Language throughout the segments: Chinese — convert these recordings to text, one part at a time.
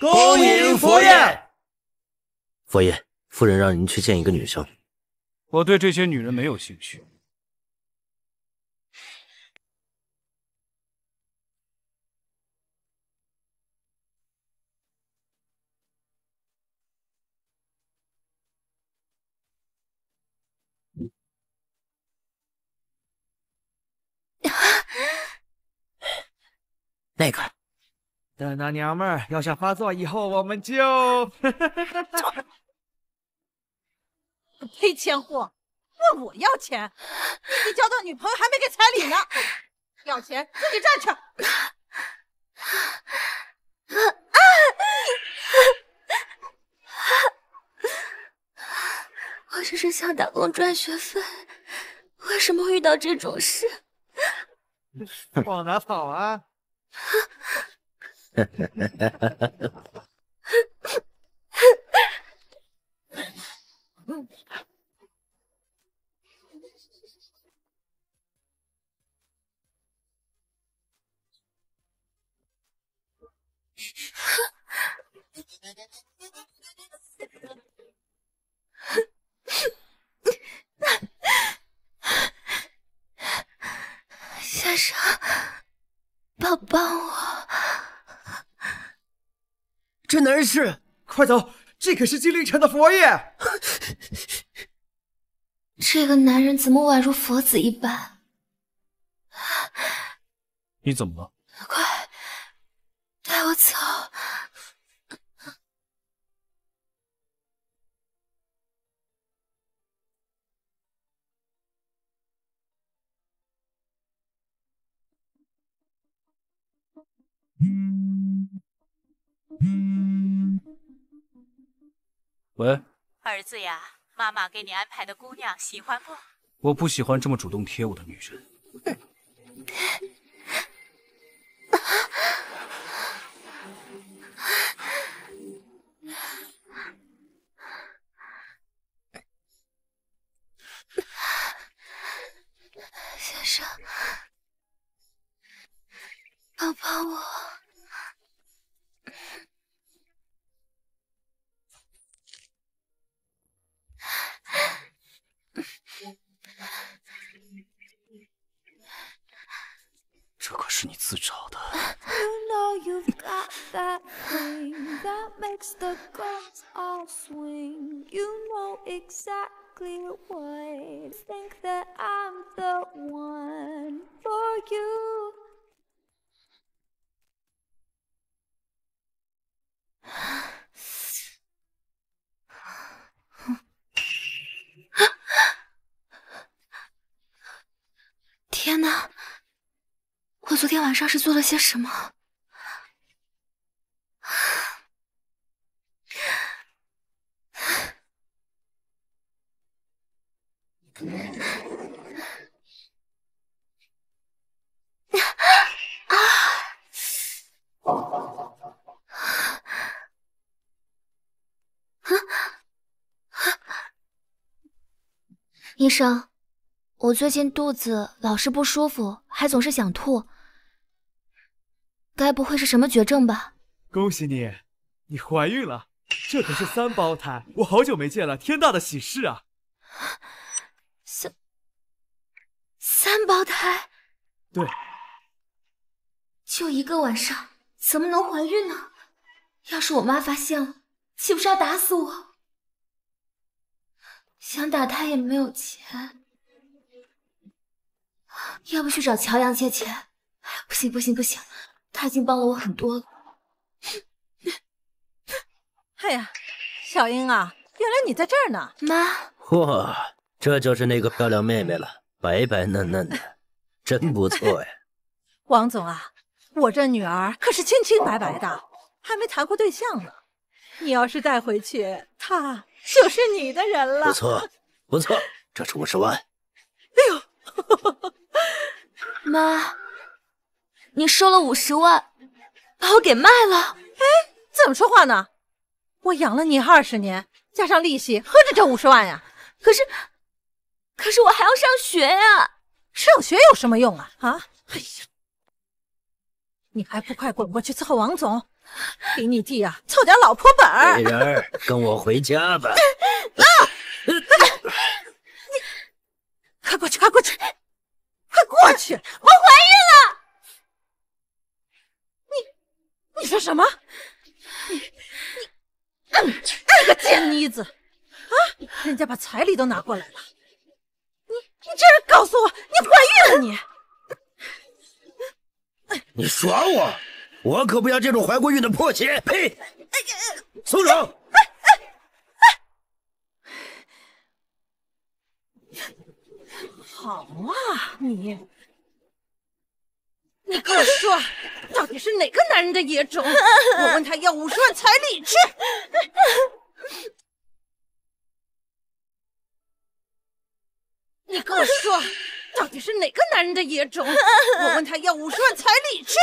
恭迎佛爷。佛爷，夫人让您去见一个女生。我对这些女人没有兴趣。那个。等那娘们儿要想发作以后，我们就。呸！千户问我要钱，你交到女朋友还没给彩礼呢，要钱自己赚去。我只是想打工赚学费，为什么遇到这种事？往哪跑啊？下哈，哈，哈，帮帮我。这男人是，快走！这可是金灵城的佛爷。这个男人怎么宛如佛子一般？你怎么了？快带我走！喂，儿子呀，妈妈给你安排的姑娘喜欢不？我不喜欢这么主动贴我的女人。先生，帮帮我。这可是你自找的。天哪！我昨天晚上是做了些什么？医生，我最近肚子老是不舒服，还总是想吐，该不会是什么绝症吧？恭喜你，你怀孕了，这可是三胞胎，我好久没见了，天大的喜事啊！三三胞胎，对，就一个晚上，怎么能怀孕呢？要是我妈发现了，岂不是要打死我？想打他也没有钱，要不去找乔阳借钱？不行不行不行，他已经帮了我很多了。哎呀，小英啊，原来你在这儿呢，妈。哇，这就是那个漂亮妹妹了，白白嫩嫩的，真不错呀。王总啊，我这女儿可是清清白白的，还没谈过对象呢。你要是带回去，她。就是你的人了，不错不错，这是五十万。哎呦，妈，你收了五十万，把我给卖了？哎，怎么说话呢？我养了你二十年，加上利息，何止这五十万呀？可是，可是我还要上学呀！上学有什么用啊？啊？哎呀，你还不快滚过去伺候王总？给你弟啊凑点老婆本儿，美人儿跟我回家吧。啊！你，快过去，快过去，快过去！我怀孕了。你，你说什么？你，你，你个贱妮子！啊！人家把彩礼都拿过来了。你，你这人告诉我你怀孕了，你。你耍我！我可不要这种怀过孕的破鞋！呸！松手！好啊，你你跟我说，到底是哪个男人的野种？我问他要五十万彩礼去！你跟我说。到底是哪个男人的野种？我问他要五十万彩礼去。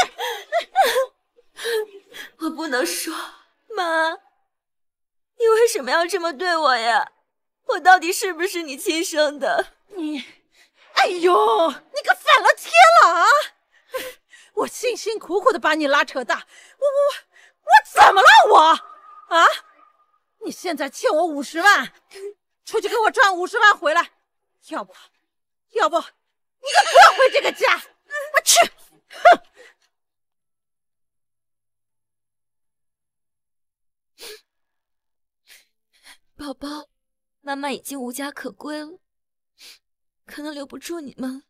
我不能说，妈，你为什么要这么对我呀？我到底是不是你亲生的？你，哎呦，你可反了天了啊！我辛辛苦苦的把你拉扯大，我我我我怎么了我？啊？你现在欠我五十万，出去给我赚五十万回来，要不，要不。你都不要回这个家，我去。哼，宝宝，妈妈已经无家可归了，可能留不住你们了。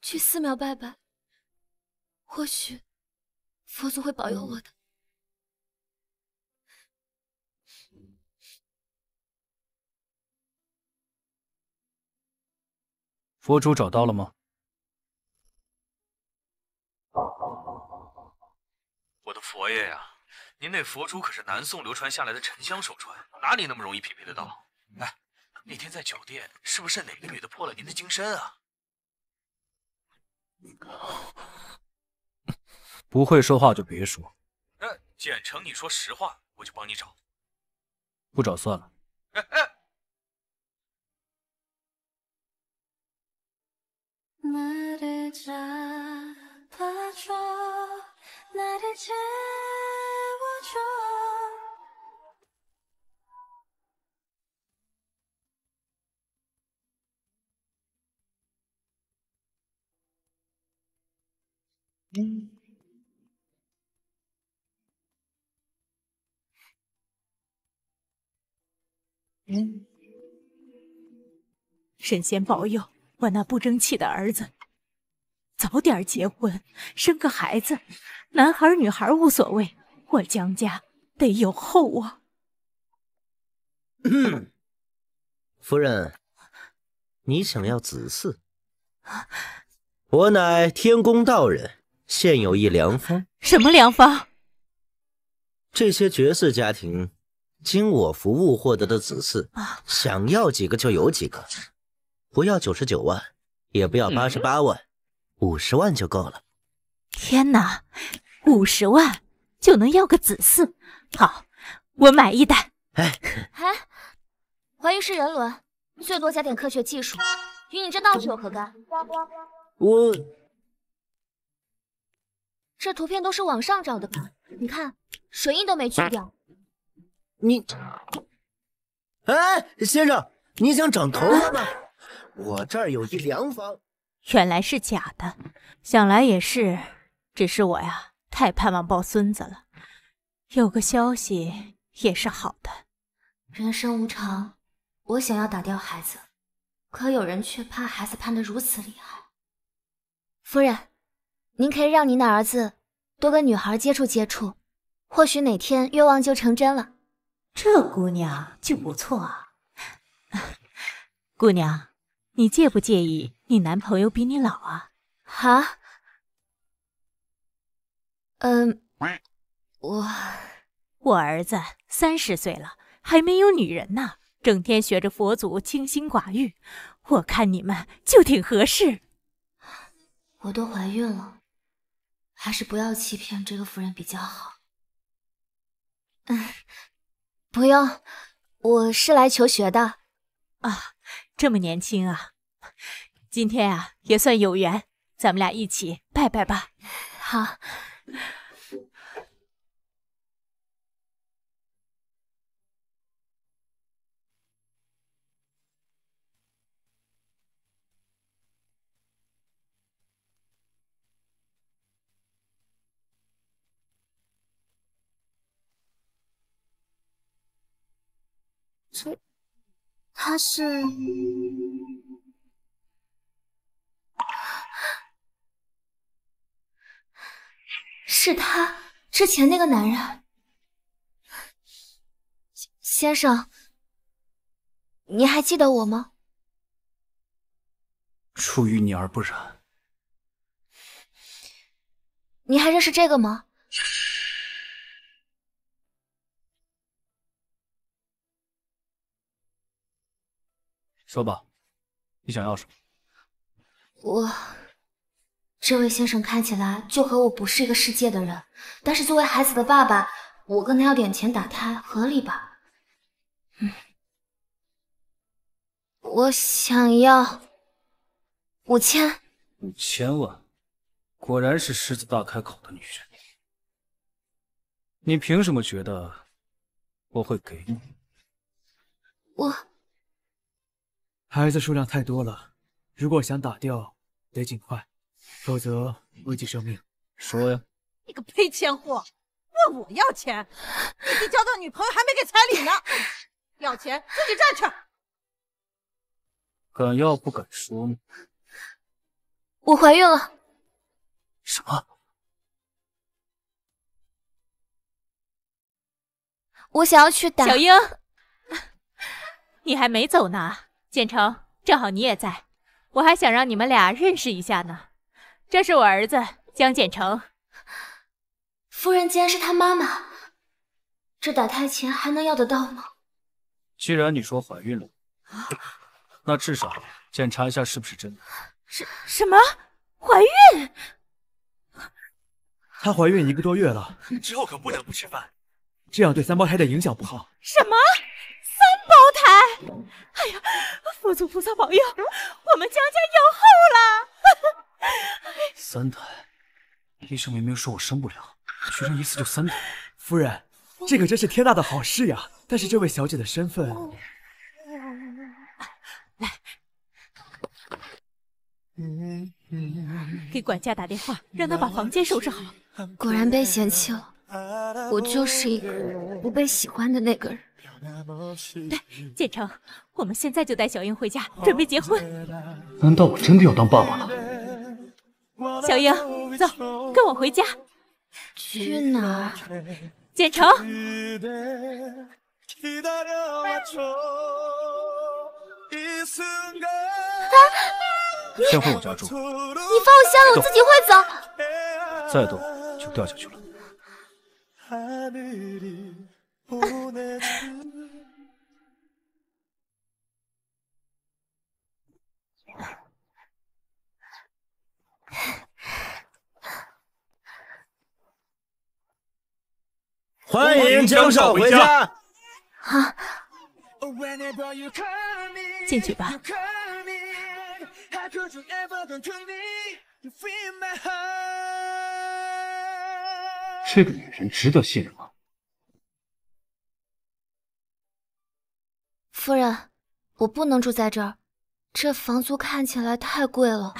去寺庙拜拜。或许佛祖会保佑我的。佛珠找到了吗？我的佛爷呀，您那佛珠可是南宋流传下来的沉香手串，哪里那么容易匹配得到？哎，那天在酒店，是不是哪个女的破了您的金身啊？不会说话就别说。哎，简成，你说实话，我就帮你找。不找算了。嗯。神仙保佑我那不争气的儿子早点结婚，生个孩子，男孩女孩无所谓，我江家得有后啊！夫人，你想要子嗣？我乃天宫道人，现有一良方。什么良方？这些绝嗣家庭。经我服务获得的子嗣，想要几个就有几个，不要九十九万，也不要八十八万，五十万就够了。天哪，五十万就能要个子嗣？好，我买一单。哎，怀疑是人伦，最多加点科学技术，与你这道士有何干？我这图片都是网上找的吧？你看，水印都没去掉。你，哎，先生，你想长头发吗？我这儿有一良方。原来是假的，想来也是。只是我呀，太盼望抱孙子了。有个消息也是好的。人生无常，我想要打掉孩子，可有人却盼孩子盼得如此厉害。夫人，您可以让您的儿子多跟女孩接触接触，或许哪天愿望就成真了。这姑娘就不错，啊。姑娘，你介不介意你男朋友比你老啊？啊？嗯，我我儿子三十岁了还没有女人呢，整天学着佛祖清心寡欲，我看你们就挺合适。我都怀孕了，还是不要欺骗这个夫人比较好。不用，我是来求学的。啊，这么年轻啊！今天啊，也算有缘，咱们俩一起拜拜吧。好。他，是，是他之前那个男人。先生，你还记得我吗？出淤泥而不染，你还认识这个吗？说吧，你想要什么？我，这位先生看起来就和我不是一个世界的人，但是作为孩子的爸爸，我跟他要点钱打胎，合理吧？嗯，我想要五千。五千万，果然是狮子大开口的女人。你凭什么觉得我会给你？我。孩子数量太多了，如果想打掉，得尽快，否则危及生命。说呀！你个赔钱货，问我要钱？你交到女朋友还没给彩礼呢，要钱自己赚去。敢要不敢说吗？我怀孕了。什么？我想要去打小英，你还没走呢。简成，正好你也在，我还想让你们俩认识一下呢。这是我儿子江简成。夫人竟然是他妈妈，这打胎钱还能要得到吗？既然你说怀孕了，那至少检查一下是不是真的。什什么怀孕？她怀孕一个多月了，之后可不能不吃饭，这样对三胞胎的影响不好。什么？高台，哎呀，佛祖菩萨保佑，我们江家有后了。三胎，医生明明说我生不了，居然一次就三胎。夫人，这可真是天大的好事呀！但是这位小姐的身份，来，给管家打电话，让他把房间收拾好。果然被嫌弃了，我就是一个不被喜欢的那个人。对，建成，我们现在就带小英回家，准备结婚。难道我真的要当爸爸了？小英，走，跟我回家。去哪？儿？建成。啊！先回我家住。你放我下来，我自己会走。再动就掉下去了。欢迎江少回家。好，进去吧。这个女人值得信任吗？夫人，我不能住在这儿，这房租看起来太贵了。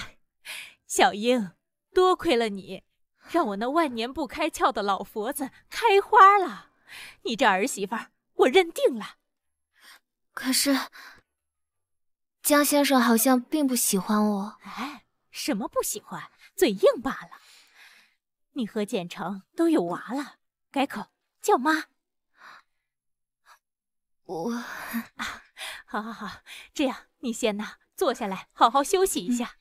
小英，多亏了你。让我那万年不开窍的老佛子开花了，你这儿媳妇我认定了。可是江先生好像并不喜欢我。哎，什么不喜欢？嘴硬罢了。你和简成都有娃了，改口叫妈。我，好好好，这样你先呐，坐下来好好休息一下。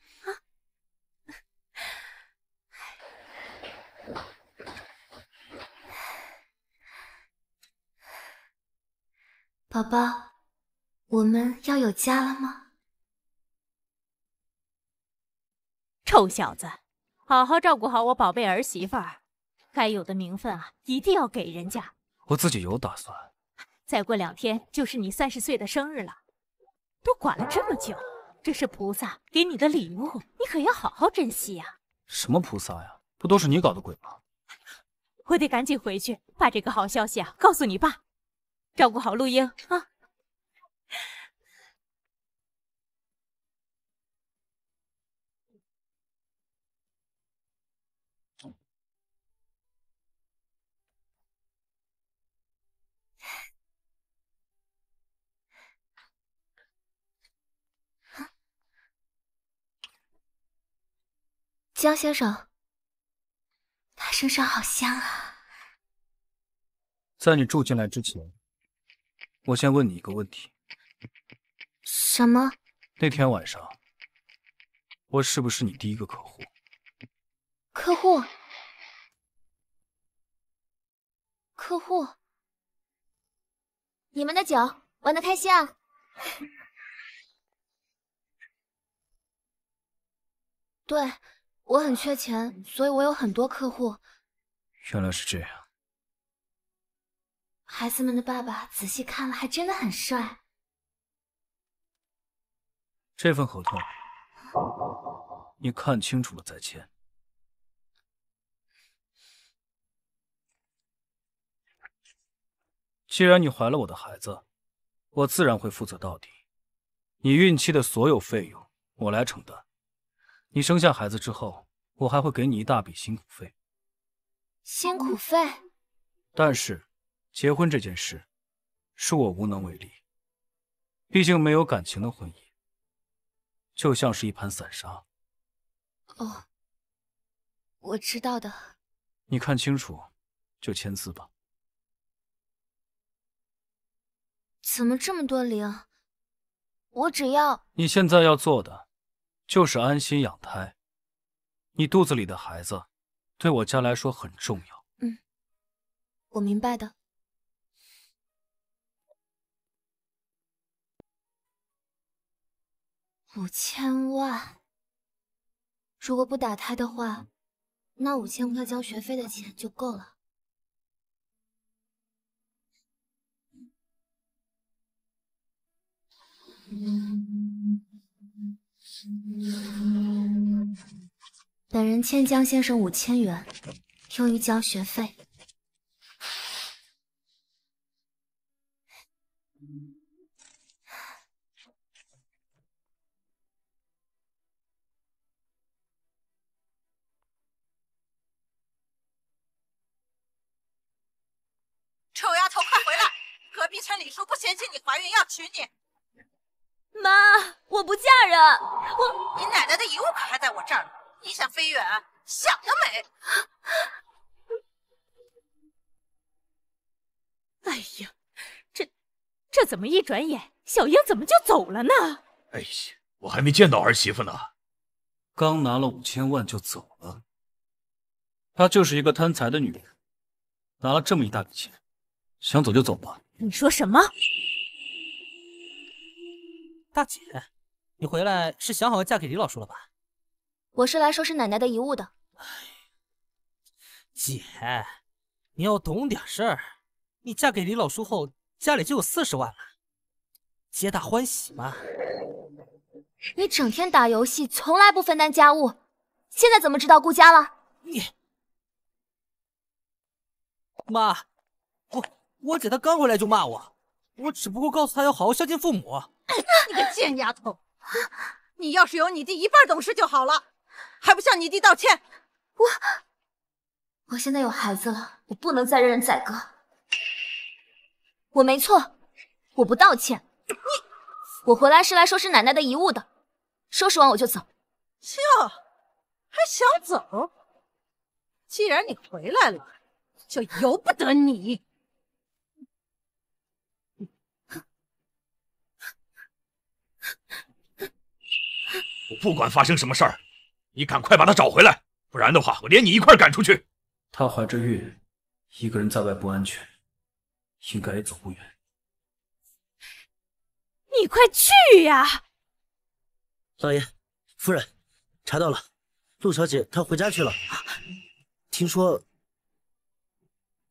宝宝，我们要有家了吗？臭小子，好好照顾好我宝贝儿媳妇儿，该有的名分啊，一定要给人家。我自己有打算。再过两天就是你三十岁的生日了，都管了这么久，这是菩萨给你的礼物，你可要好好珍惜呀。什么菩萨呀？不都是你搞的鬼吗？我得赶紧回去把这个好消息啊告诉你爸，照顾好陆英啊，江先生。身上好香啊！在你住进来之前，我先问你一个问题。什么？那天晚上，我是不是你第一个客户？客户？客户？你们的酒，玩的开心啊？对。我很缺钱，所以我有很多客户。原来是这样。孩子们的爸爸仔细看了，还真的很帅。这份合同，你看清楚了再签。既然你怀了我的孩子，我自然会负责到底。你孕期的所有费用，我来承担。你生下孩子之后，我还会给你一大笔辛苦费。辛苦费。但是，结婚这件事，恕我无能为力。毕竟没有感情的婚姻，就像是一盘散沙。哦，我知道的。你看清楚，就签字吧。怎么这么多零？我只要……你现在要做的。就是安心养胎，你肚子里的孩子对我家来说很重要。嗯，我明白的。五千万，如果不打胎的话，那五千块交学费的钱就够了。本人欠江先生五千元，用于交学费。臭丫头，快回来！隔壁村李叔不嫌弃你怀孕，要娶你。妈，我不嫁人。我，你奶奶的遗物可还在我这儿呢。你想飞远？想得美！哎呀，这这怎么一转眼小英怎么就走了呢？哎呀，我还没见到儿媳妇呢。刚拿了五千万就走了，她就是一个贪财的女人，拿了这么一大笔钱，想走就走吧。你说什么？大姐，你回来是想好要嫁给李老叔了吧？我是来收拾奶奶的遗物的。哎，姐，你要懂点事儿。你嫁给李老叔后，家里就有四十万了，皆大欢喜嘛。你整天打游戏，从来不分担家务，现在怎么知道顾家了？你，妈，我我姐她刚回来就骂我。我只不过告诉他要好好孝敬父母。你个贱丫头，你要是有你弟一半懂事就好了，还不向你弟道歉。我，我现在有孩子了，我不能再任人宰割。我没错，我不道歉。你，我回来是来收拾奶奶的遗物的，收拾完我就走。哟，还想走？既然你回来了，就由不得你。我不管发生什么事儿，你赶快把她找回来，不然的话，我连你一块赶出去。她怀着孕，一个人在外不安全，应该也走不远。你快去呀！老爷、夫人，查到了，陆小姐她回家去了。听说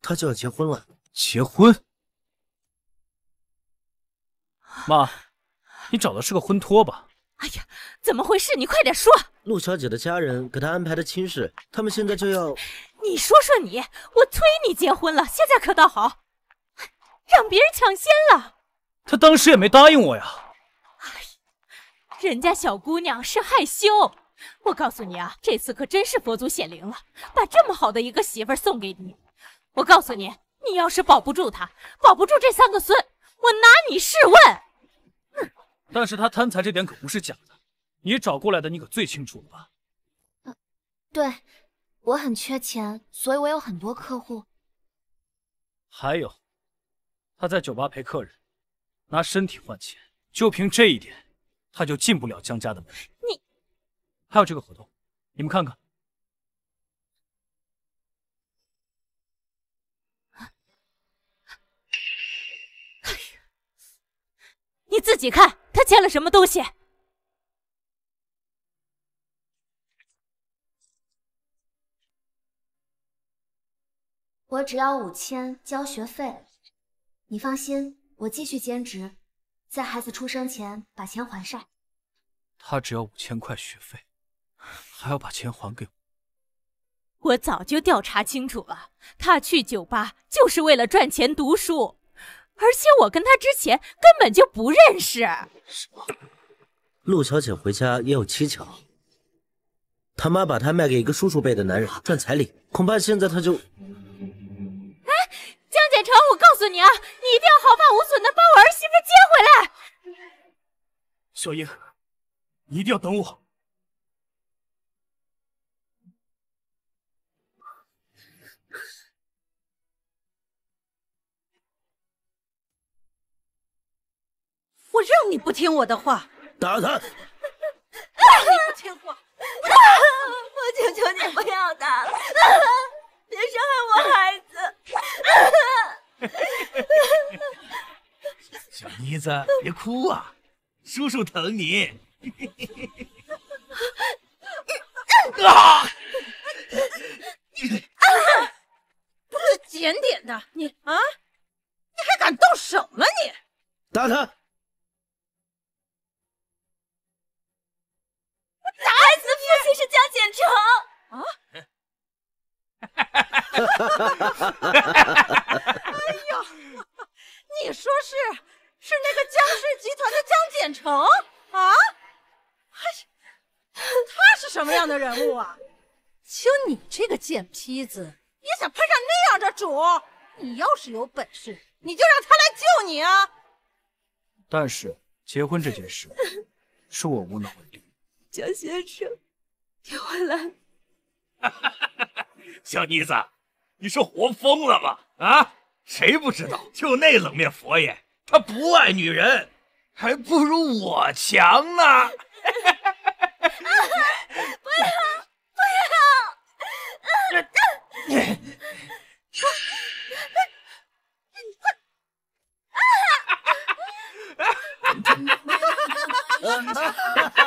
她就要结婚了。结婚？妈，你找的是个婚托吧？哎呀，怎么回事？你快点说！陆小姐的家人给她安排的亲事，他们现在就要……你说说你，我催你结婚了，现在可倒好，让别人抢先了。他当时也没答应我呀。哎呀，人家小姑娘是害羞。我告诉你啊，这次可真是佛祖显灵了，把这么好的一个媳妇儿送给你。我告诉你，你要是保不住她，保不住这三个孙，我拿你试问！但是他贪财这点可不是假的，你找过来的，你可最清楚了吧？呃，对，我很缺钱，所以我有很多客户。还有，他在酒吧陪客人，拿身体换钱，就凭这一点，他就进不了江家的门。你，还有这个合同，你们看看。你自己看，他欠了什么东西？我只要五千交学费，你放心，我继续兼职，在孩子出生前把钱还上。他只要五千块学费，还要把钱还给我？我早就调查清楚了，他去酒吧就是为了赚钱读书。而且我跟他之前根本就不认识。什么？陆小姐回家也有蹊跷。他妈把她卖给一个叔叔辈的男人赚彩礼，恐怕现在他就……哎，江建成，我告诉你啊，你一定要毫发无损的把我儿媳妇接回来。小英，你一定要等我。我让你不听我的话，打他！让你不听话！我求求你不要打了！别伤害我孩子！小妮子，别哭啊！叔叔疼你。啊！啊！不检点的你啊！你还敢动手吗你？打他！太子父亲是江简成。啊！哎呀，你说是是那个江氏集团的江简成啊？还是他是什么样的人物啊？就你这个贱坯子，也想攀上那样的主？你要是有本事，你就让他来救你啊！但是结婚这件事，是我无能为力。小先生，你回来。小妮子，你是活疯了吗？啊，谁不知道？就那冷面佛爷，他不爱女人，还不如我强呢。不要，不要！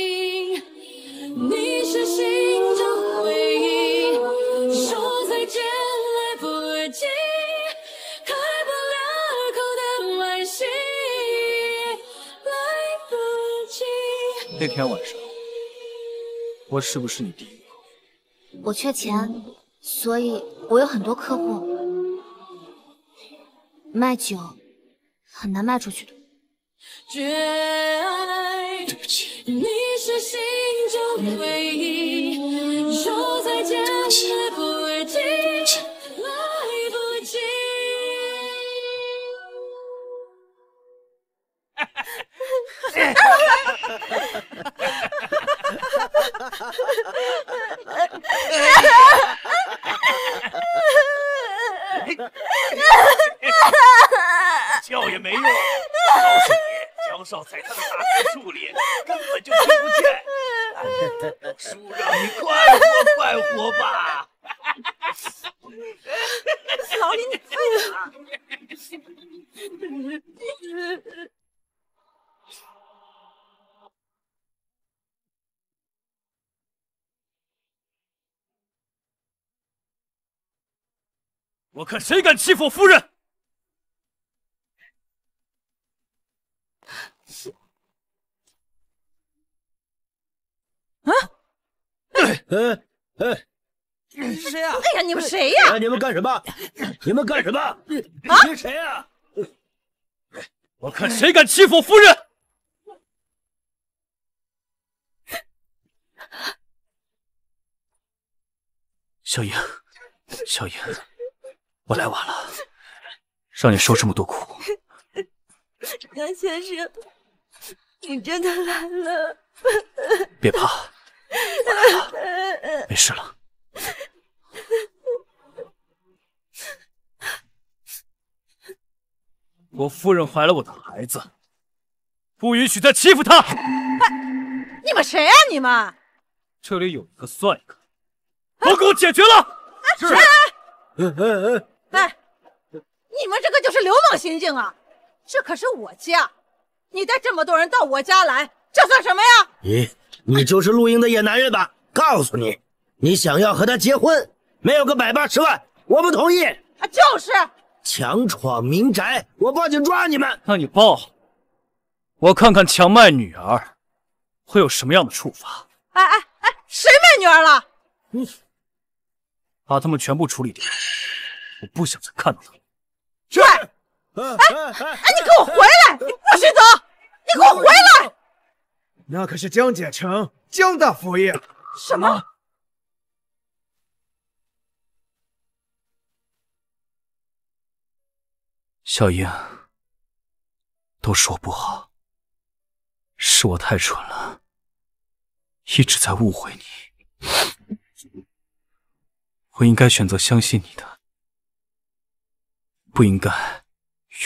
那天晚上，我是不是你第一个？我缺钱，所以我有很多客户。卖酒很难卖出去的。对不起。对不起。叫也没用，告诉你，江少在他的大别墅里根本就听不见。叔，让你快活快活吧。老李，你哈了。我看谁敢欺负我夫人！啊！哎哎哎！你们谁呀？哎呀，你们谁呀？你们干什么？你们干什么？啊？你们谁呀？我看谁敢欺负我夫人！小莹，小莹。我来晚了，让你受这么多苦，梁先生，你真的来了，别怕，我来了，没事了。我夫人怀了我的孩子，不允许再欺负她。你们谁啊？你们？这里有一个算一个，都给我解决了。是。哎，你们这个就是流氓行径啊！这可是我家，你带这么多人到我家来，这算什么呀？你，你就是陆英的野男人吧？告诉你，你想要和他结婚，没有个百八十万，我不同意。就是强闯民宅，我报警抓你们。那你报，我看看强卖女儿会有什么样的处罚。哎哎哎，谁卖女儿了？你，把他们全部处理掉。我不想再看到他。去！哎哎哎！你给我回来！你不许走！你给我回来！那可是江简成，江大佛爷。什么？小英，都是我不好，是我太蠢了，一直在误会你。我应该选择相信你的。不应该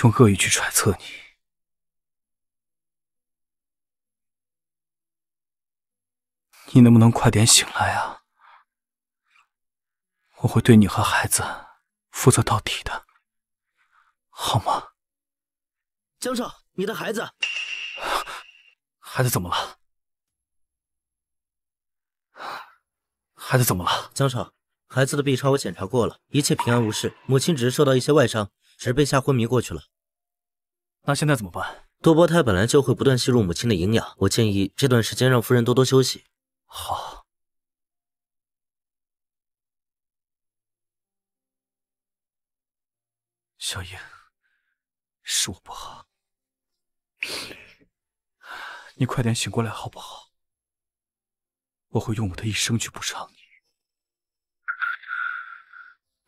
用恶意去揣测你。你能不能快点醒来啊？我会对你和孩子负责到底的，好吗？江少，你的孩子，孩子怎么了？孩子怎么了？江少。孩子的 B 超我检查过了，一切平安无事。母亲只是受到一些外伤，只是被吓昏迷过去了。那现在怎么办？多胞胎本来就会不断吸入母亲的营养，我建议这段时间让夫人多多休息。好。小英，是我不好，你快点醒过来好不好？我会用我的一生去补偿你。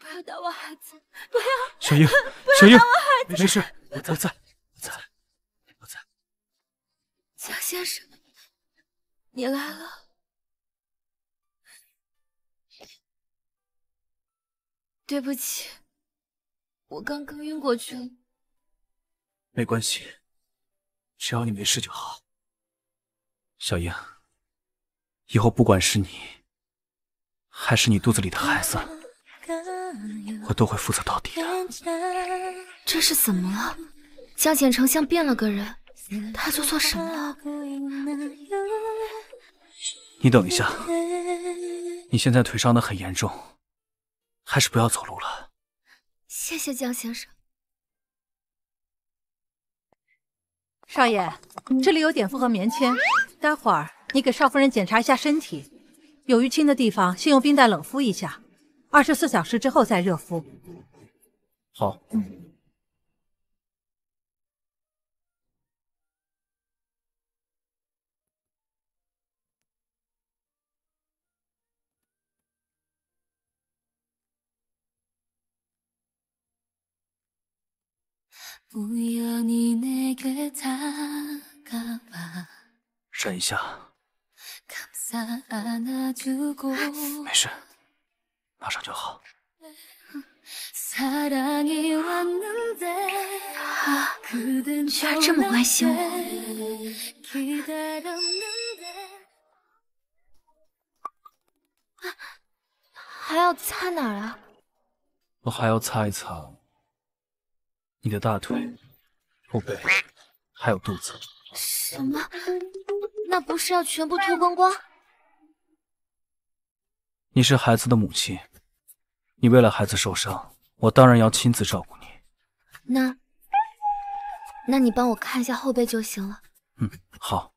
不要打我孩子！不要，小英，小英，不要打我孩子！没事，我在，我在，我在。江先生，你来了，对不起，我刚刚晕过去了。没关系，只要你没事就好。小英，以后不管是你，还是你肚子里的孩子。我都会负责到底的。这是怎么了？江简成像变了个人，他做错什么了？你等一下，你现在腿伤得很严重，还是不要走路了。谢谢江先生。少爷，这里有碘伏和棉签，待会儿你给少夫人检查一下身体，有淤青的地方先用冰袋冷敷一下。二十四小时之后再热敷。好。闪一下。没事。马上就好。啊。居然这么关心我，还要擦哪儿啊？我还要擦一擦你的大腿、后背，还有肚子。什么？那不是要全部脱光光？你是孩子的母亲，你为了孩子受伤，我当然要亲自照顾你。那，那你帮我看一下后背就行了。嗯，好。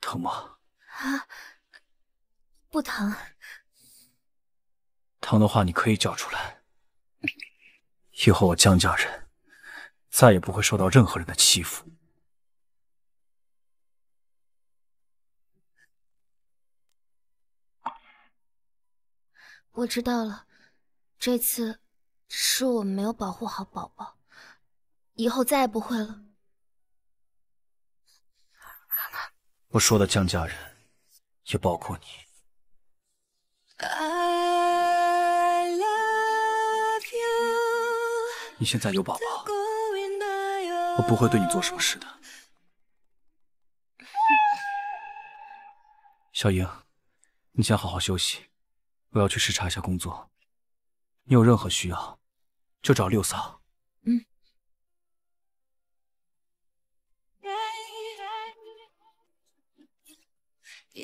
疼吗？啊，不疼。疼的话你可以叫出来。以后我江家人再也不会受到任何人的欺负。我知道了，这次是我没有保护好宝宝，以后再也不会了。我说的江家人，也包括你。你现在有宝宝，我不会对你做什么事的。小英，你先好好休息，我要去视察一下工作。你有任何需要，就找六嫂。嗯。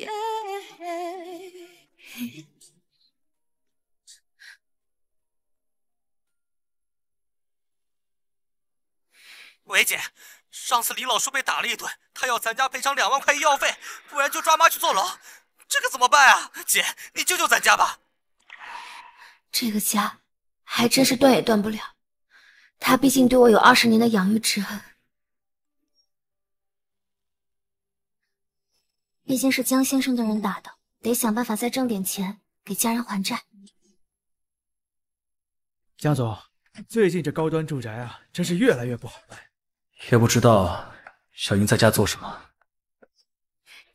喂，姐，上次李老叔被打了一顿，他要咱家赔偿两万块医药费，不然就抓妈去坐牢，这个怎么办啊？姐，你救救咱家吧！这个家还真是断也断不了，他毕竟对我有二十年的养育之恩。毕竟是江先生的人打的，得想办法再挣点钱给家人还债。江总，最近这高端住宅啊，真是越来越不好卖。也不知道小英在家做什么。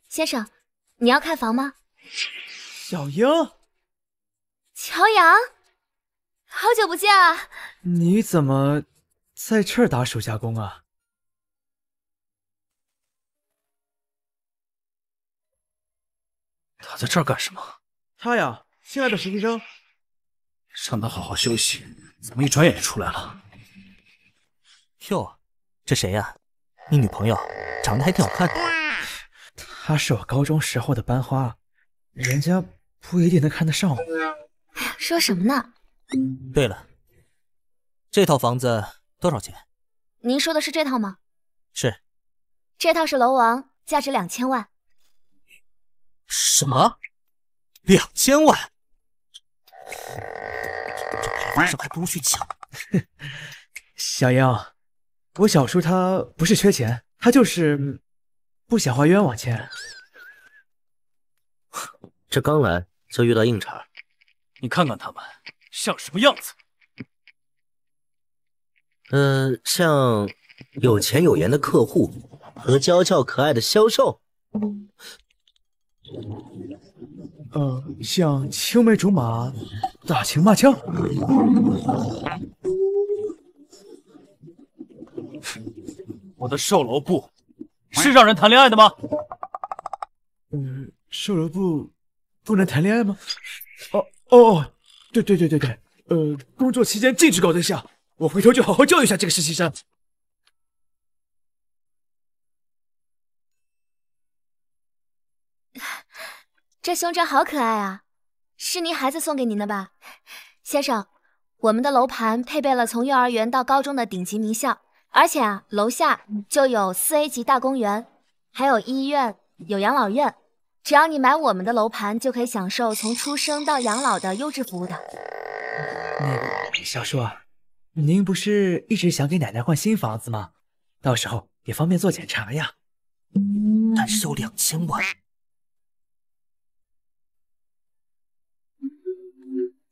先生，你要看房吗？小英，乔阳，好久不见啊！你怎么在这儿打暑假工啊？他在这儿干什么？他呀，亲爱的实习生。让他好好休息，怎么一转眼就出来了？哟，这谁呀？你女朋友，长得还挺好看的。她是我高中时候的班花，人家不一定能看得上我。哎呀，说什么呢？对了，这套房子多少钱？您说的是这套吗？是。这套是楼王，价值两千万。什么？两千万？这马上还不去抢？小英，我小叔他不是缺钱，他就是不想花冤枉钱。这刚来就遇到硬茬，你看看他们像什么样子？呃，像有钱有颜的客户和娇俏可爱的销售。呃，像青梅竹马，打情骂俏。我的售楼部是让人谈恋爱的吗？嗯，售楼部不能谈恋爱吗？哦哦哦，对对对对对，呃，工作期间禁止搞对象，我回头就好好教育一下这个实习生。这胸针好可爱啊，是您孩子送给您的吧，先生？我们的楼盘配备了从幼儿园到高中的顶级名校，而且啊，楼下就有四 A 级大公园，还有医院、有养老院，只要你买我们的楼盘，就可以享受从出生到养老的优质服务的。小叔，您不是一直想给奶奶换新房子吗？到时候也方便做检查呀。但是售两千万。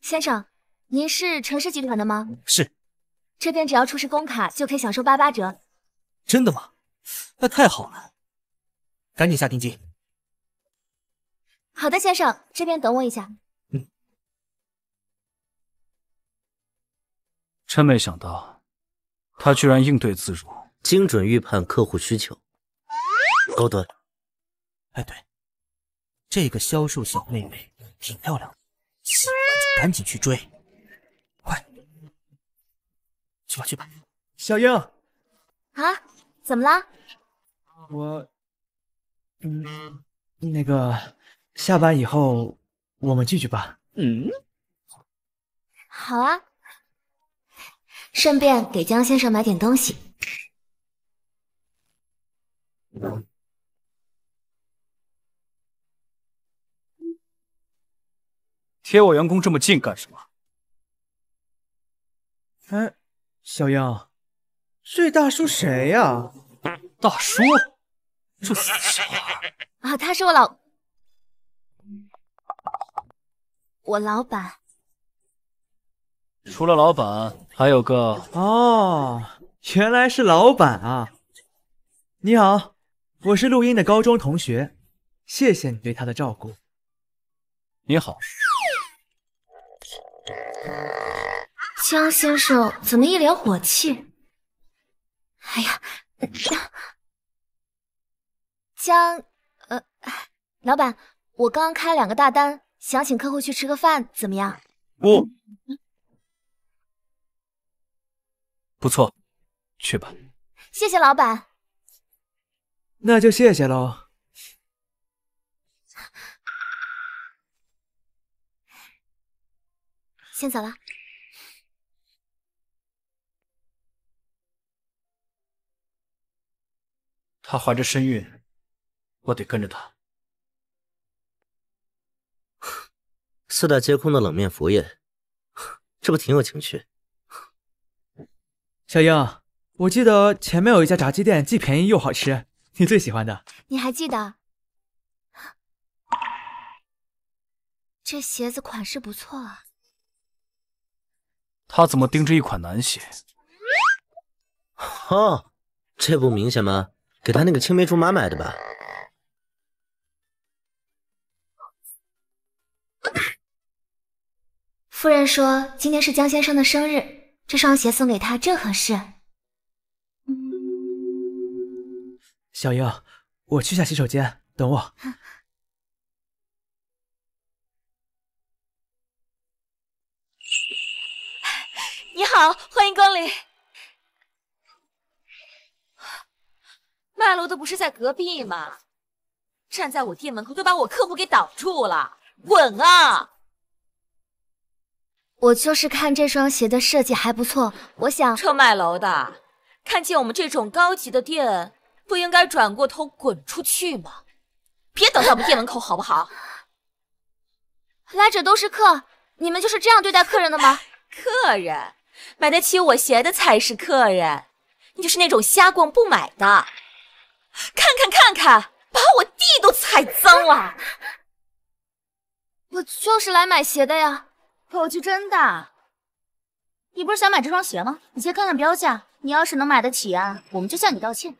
先生，您是陈氏集团的吗？是，这边只要出示工卡就可以享受八八折。真的吗？那太好了，赶紧下定金。好的，先生，这边等我一下。嗯。真没想到，他居然应对自如，精准预判客户需求，高端。哎对，这个销售小妹妹挺漂亮的。赶紧去追，快，去吧去吧，小英。啊，怎么了？我，嗯，那个，下班以后我们聚聚吧。嗯，好啊，顺便给江先生买点东西。贴我员工这么近干什么？哎，小英，这大叔谁呀？大叔，这死小孩啊！他是我老，我老板。除了老板，还有个哦，原来是老板啊！你好，我是陆音的高中同学，谢谢你对他的照顾。你好。江先生怎么一脸火气？哎呀，江，呃，老板，我刚刚开两个大单，想请客户去吃个饭，怎么样？不，不错，去吧。谢谢老板。那就谢谢喽。先走了。她怀着身孕，我得跟着她。四大皆空的冷面佛爷，这不挺有情趣？小英，我记得前面有一家炸鸡店，既便宜又好吃，你最喜欢的。你还记得？这鞋子款式不错啊。他怎么盯着一款男鞋？哦，这不明显吗？给他那个青梅竹马买的吧。夫人说今天是江先生的生日，这双鞋送给他正合适。小英，我去下洗手间，等我。你好，欢迎光临。卖楼的不是在隔壁吗？站在我店门口都把我客户给挡住了，滚啊！我就是看这双鞋的设计还不错，我想。这卖楼的，看见我们这种高级的店，不应该转过头滚出去吗？别挡在我们店门口好不好？来者都是客，你们就是这样对待客人的吗？客人。买得起我鞋的才是客人，你就是那种瞎逛不买的。看看看看，把我地都踩脏了。我就是来买鞋的呀，口气真大。你不是想买这双鞋吗？你先看看标价，你要是能买得起啊，我们就向你道歉。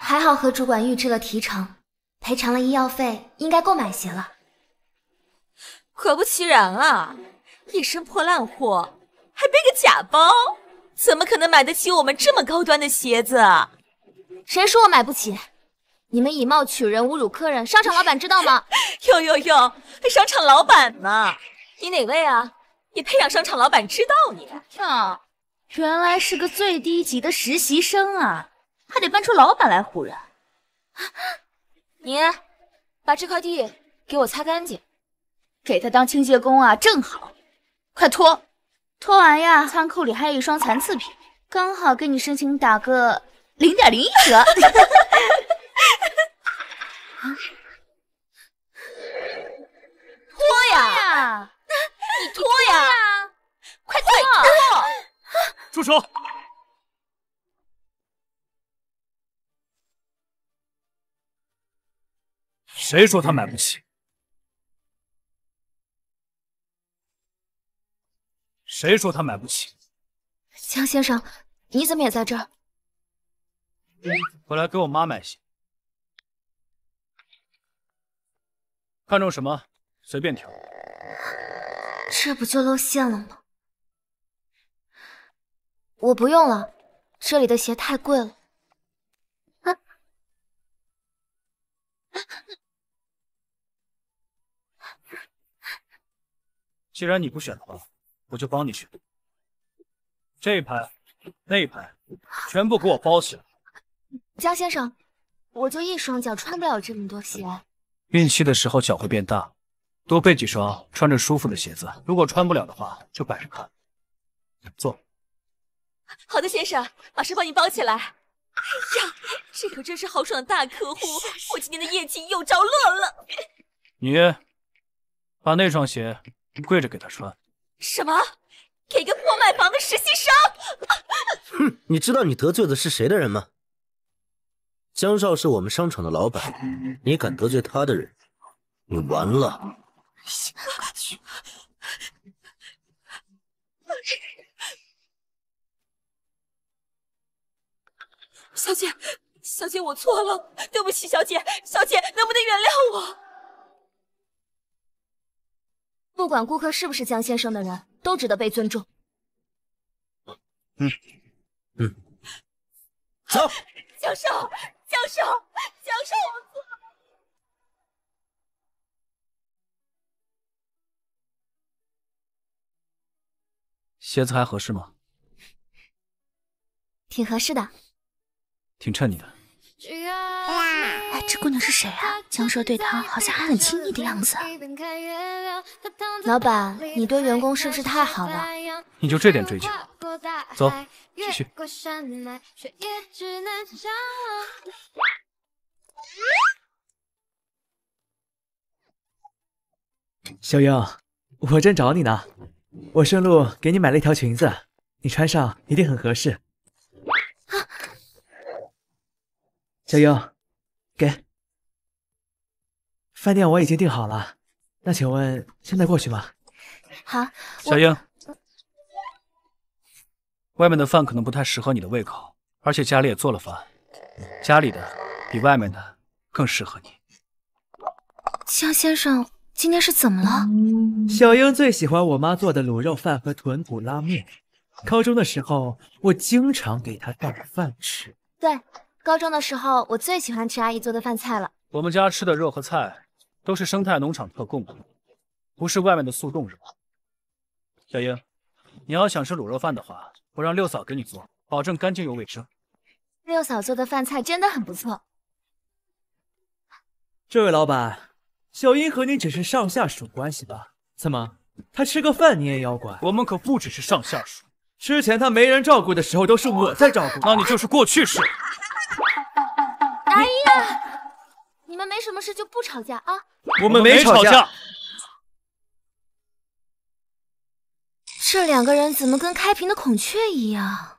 还好和主管预支了提成。赔偿了医药费，应该够买鞋了。果不其然啊，一身破烂货，还背个假包，怎么可能买得起我们这么高端的鞋子啊？谁说我买不起？你们以貌取人，侮辱客人，商场老板知道吗？哟哟哟，还商场老板呢？你哪位啊？你配让商场老板知道你？啊，原来是个最低级的实习生啊，还得搬出老板来唬人。你，把这块地给我擦干净，给他当清洁工啊，正好，快拖，拖完呀，仓库里还有一双残次品，刚好给你申请打个零点零一折，啊，拖呀，你拖呀，快快拖，住手。谁说他买不起？谁说他买不起？江先生，你怎么也在这儿？我来给我妈买鞋。看中什么，随便挑。这不就露馅了吗？我不用了，这里的鞋太贵了。既然你不选的话，我就帮你选。这一排，那一排，全部给我包起来。江先生，我就一双脚，穿不了这么多鞋。孕期的时候脚会变大，多备几双穿着舒服的鞋子。如果穿不了的话，就摆着看。坐。好的，先生，马上帮你包起来。哎呀，这可真是豪爽的大客户，我今天的业绩又着落了。你，把那双鞋。跪着给他穿。什么？给个破卖房的实习生？哼，你知道你得罪的是谁的人吗？江少是我们商场的老板，你敢得罪他的人，你完了。小姐，小姐，我错了，对不起，小姐，小姐，能不能原谅我？不管顾客是不是江先生的人，都值得被尊重。嗯嗯，走。江少，江少，江少，我错了。鞋子还合适吗？挺合适的，挺衬你的。哎，这姑娘是谁啊？江叔对她好像还很亲昵的样子。老板，你对员工是不是太好了？你就这点追求，走，继续。小英，我正找你呢，我顺路给你买了一条裙子，你穿上一定很合适。小英，给，饭店我已经订好了。那请问现在过去吗？好，小英，外面的饭可能不太适合你的胃口，而且家里也做了饭，家里的比外面的更适合你。江先生今天是怎么了？小英最喜欢我妈做的卤肉饭和豚骨拉面。高中的时候，我经常给她带饭吃。对。高中的时候，我最喜欢吃阿姨做的饭菜了。我们家吃的肉和菜都是生态农场特供的，不是外面的速冻肉。小英，你要想吃卤肉饭的话，我让六嫂给你做，保证干净又卫生。六嫂做的饭菜真的很不错。这位老板，小英和你只是上下属关系吧？怎么，她吃个饭你也要管？我们可不只是上下属。之前她没人照顾的时候，都是我在照顾。那你就是过去式。哎呀，你们没什么事就不吵架啊！我们没吵架。这两个人怎么跟开屏的孔雀一样？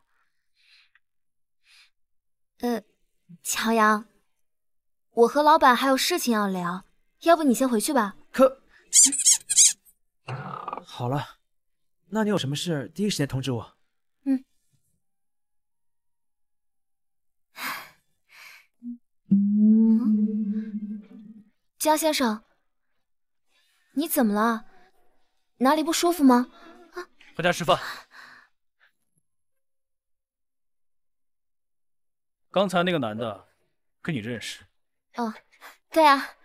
呃，乔阳，我和老板还有事情要聊，要不你先回去吧？可，好了，那你有什么事第一时间通知我。江先生，你怎么了？哪里不舒服吗？回家吃饭。刚才那个男的跟你认识？哦，对啊，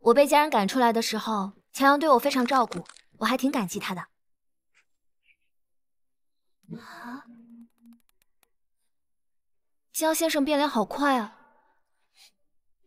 我被家人赶出来的时候，强阳对我非常照顾，我还挺感激他的。啊，江先生变脸好快啊！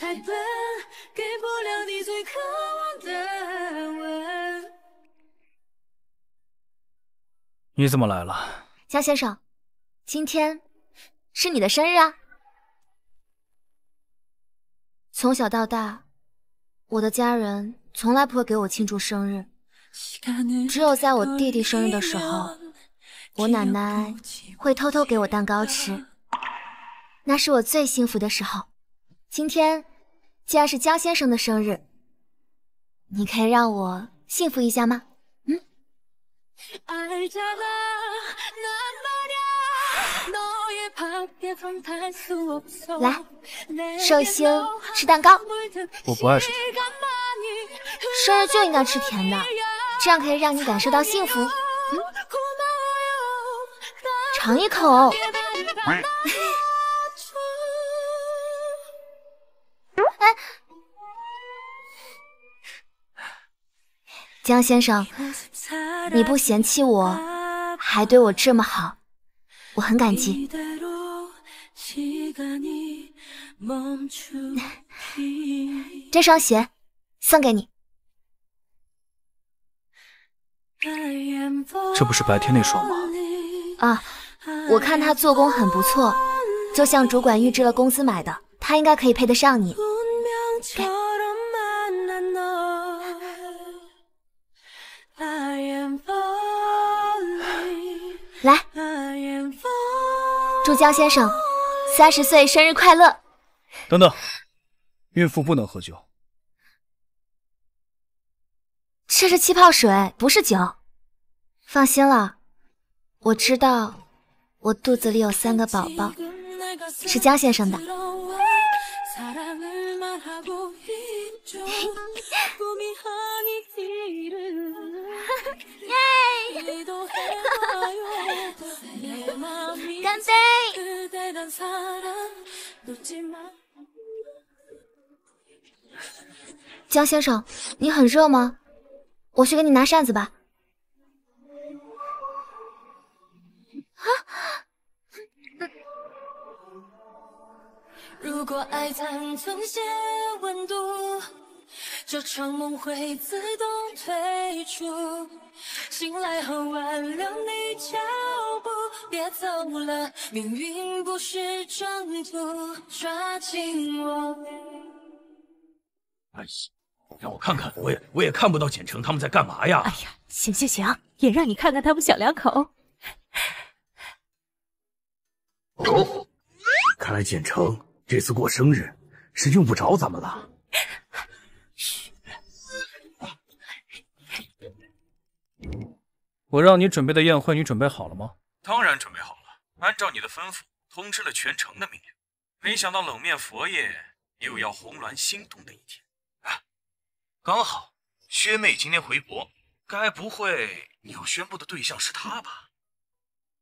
太笨，给不了你最渴望的你怎么来了，江先生？今天是你的生日啊！从小到大，我的家人从来不会给我庆祝生日，只有在我弟弟生日的时候，我奶奶会偷偷给我蛋糕吃，那是我最幸福的时候。今天既然是江先生的生日，你可以让我幸福一下吗？嗯。来，寿星吃蛋糕。我不爱吃甜的。生日就应该吃甜的，这样可以让你感受到幸福。嗯。尝一口。哎，江先生，你不嫌弃我，还对我这么好，我很感激。这双鞋送给你，这不是白天那双吗？啊，我看他做工很不错，就像主管预支了工资买的，他应该可以配得上你。来，祝江先生三十岁生日快乐！等等，孕妇不能喝酒，这是气泡水，不是酒。放心了，我知道我肚子里有三个宝宝，是江先生的。干杯！江先生，你很热吗？我去给你拿扇子吧。啊！如果爱残存些温度，这场梦会自动退出。醒来后挽留你脚步，别走了，命运不是征途，抓紧我。哎呀，让我看看，我也我也看不到简城他们在干嘛呀？哎呀，行行行，也让你看看他们小两口。哦，看来简城。这次过生日是用不着咱们了。嘘，我让你准备的宴会，你准备好了吗？当然准备好了，按照你的吩咐通知了全城的命令。没想到冷面佛爷又要红鸾心动的一天。啊！刚好薛妹今天回国，该不会你要宣布的对象是她吧？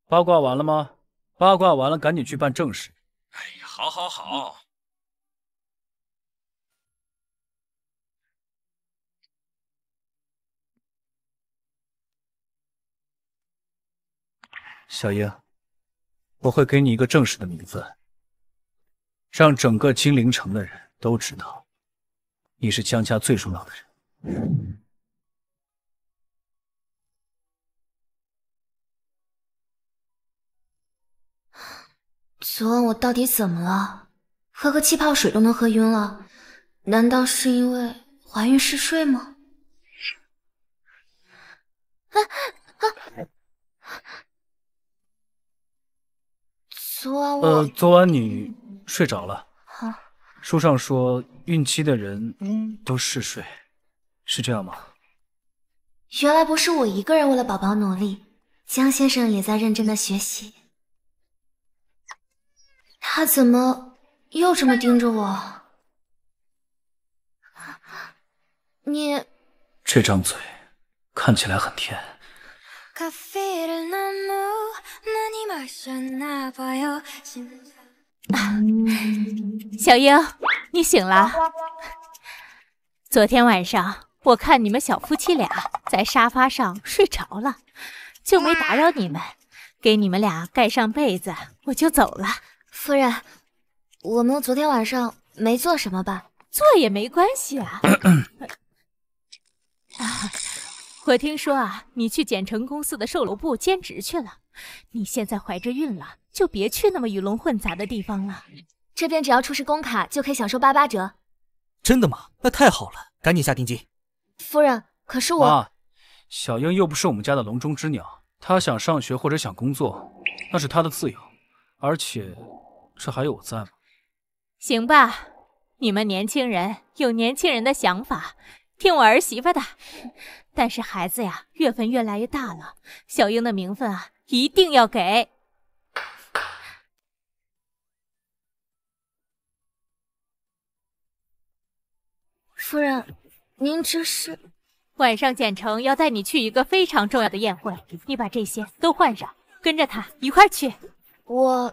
八卦完了吗？八卦完了，赶紧去办正事。好，好，好，小英，我会给你一个正式的名字，让整个金陵城的人都知道，你是江家最重要的人。昨晚我到底怎么了？喝个气泡水都能喝晕了，难道是因为怀孕嗜睡吗？啊！昨晚我……呃，昨晚你睡着了。啊！书上说孕期的人都嗜睡，是这样吗？原来不是我一个人为了宝宝努力，江先生也在认真的学习。他怎么又这么盯着我？你这张嘴看起来很甜。小英，你醒了。昨天晚上我看你们小夫妻俩在沙发上睡着了，就没打扰你们，给你们俩盖上被子，我就走了。夫人，我们昨天晚上没做什么吧？做也没关系啊。啊，我听说啊，你去简城公司的售楼部兼职去了。你现在怀着孕了，就别去那么鱼龙混杂的地方了。这边只要出示工卡，就可以享受八八折。真的吗？那太好了，赶紧下定金。夫人，可是我……妈，小英又不是我们家的笼中之鸟，她想上学或者想工作，那是她的自由。而且。这还有我在吗？行吧，你们年轻人有年轻人的想法，听我儿媳妇的。但是孩子呀，月份越来越大了，小英的名分啊，一定要给夫人。您这是晚上简城要带你去一个非常重要的宴会，你把这些都换上，跟着他一块去。我。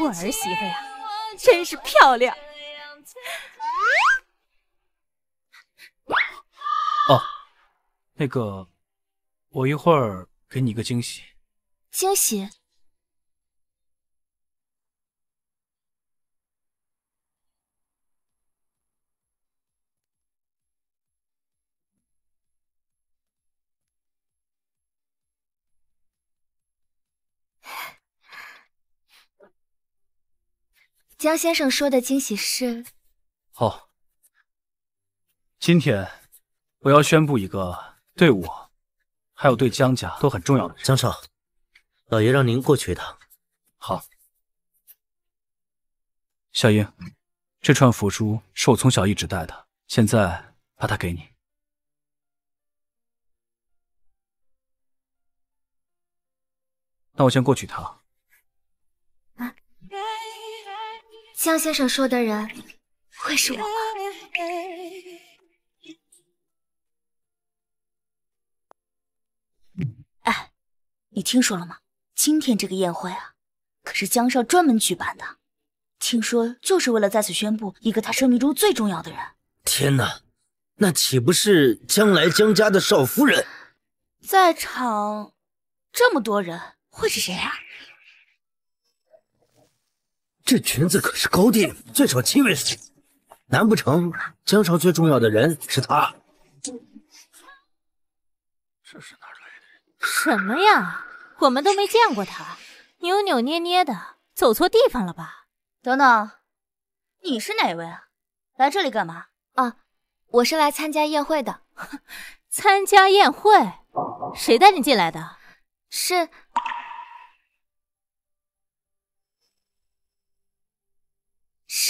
我儿媳妇呀，真是漂亮。哦，那个，我一会儿给你一个惊喜。惊喜？江先生说的惊喜是，好，今天我要宣布一个对我，还有对江家都很重要的。江少，老爷让您过去一趟。好，小英，这串佛珠是我从小一直戴的，现在把它给你。那我先过去一趟。江先生说的人会是我吗？哎，你听说了吗？今天这个宴会啊，可是江少专门举办的，听说就是为了在此宣布一个他生命中最重要的人。天哪，那岂不是将来江家的少夫人？在场这么多人，会是谁啊？这裙子可是高定，最少七位数。难不成江城最重要的人是他？这是哪来的？什么呀，我们都没见过他，扭扭捏捏的，走错地方了吧？等等，你是哪位啊？来这里干嘛？啊，我是来参加宴会的。参加宴会？谁带你进来的？是。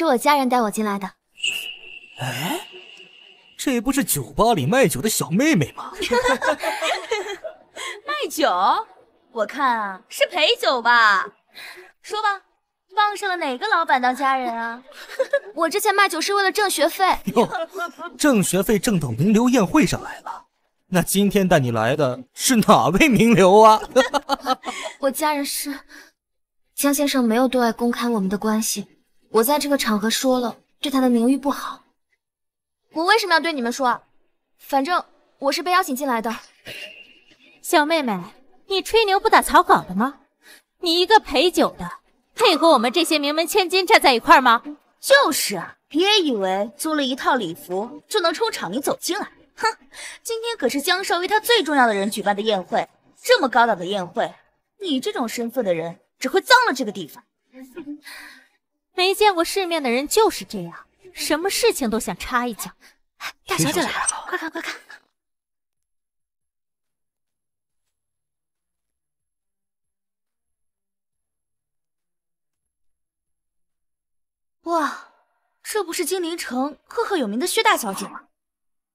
是我家人带我进来的。哎，这不是酒吧里卖酒的小妹妹吗？卖酒？我看啊，是陪酒吧。说吧，傍上了哪个老板当家人啊？我之前卖酒是为了挣学费。哟，挣学费挣到名流宴会上来了。那今天带你来的是哪位名流啊？我家人是江先生，没有对外公开我们的关系。我在这个场合说了，对他的名誉不好。我为什么要对你们说？反正我是被邀请进来的。小妹妹，你吹牛不打草稿的吗？你一个陪酒的，配合我们这些名门千金站在一块吗？就是啊，别以为租了一套礼服就能出场，你走进来。哼，今天可是江少为他最重要的人举办的宴会，这么高档的宴会，你这种身份的人只会脏了这个地方。没见过世面的人就是这样，什么事情都想插一脚。大小姐来了，快看快看！哇，这不是金陵城赫赫有名的薛大小姐吗？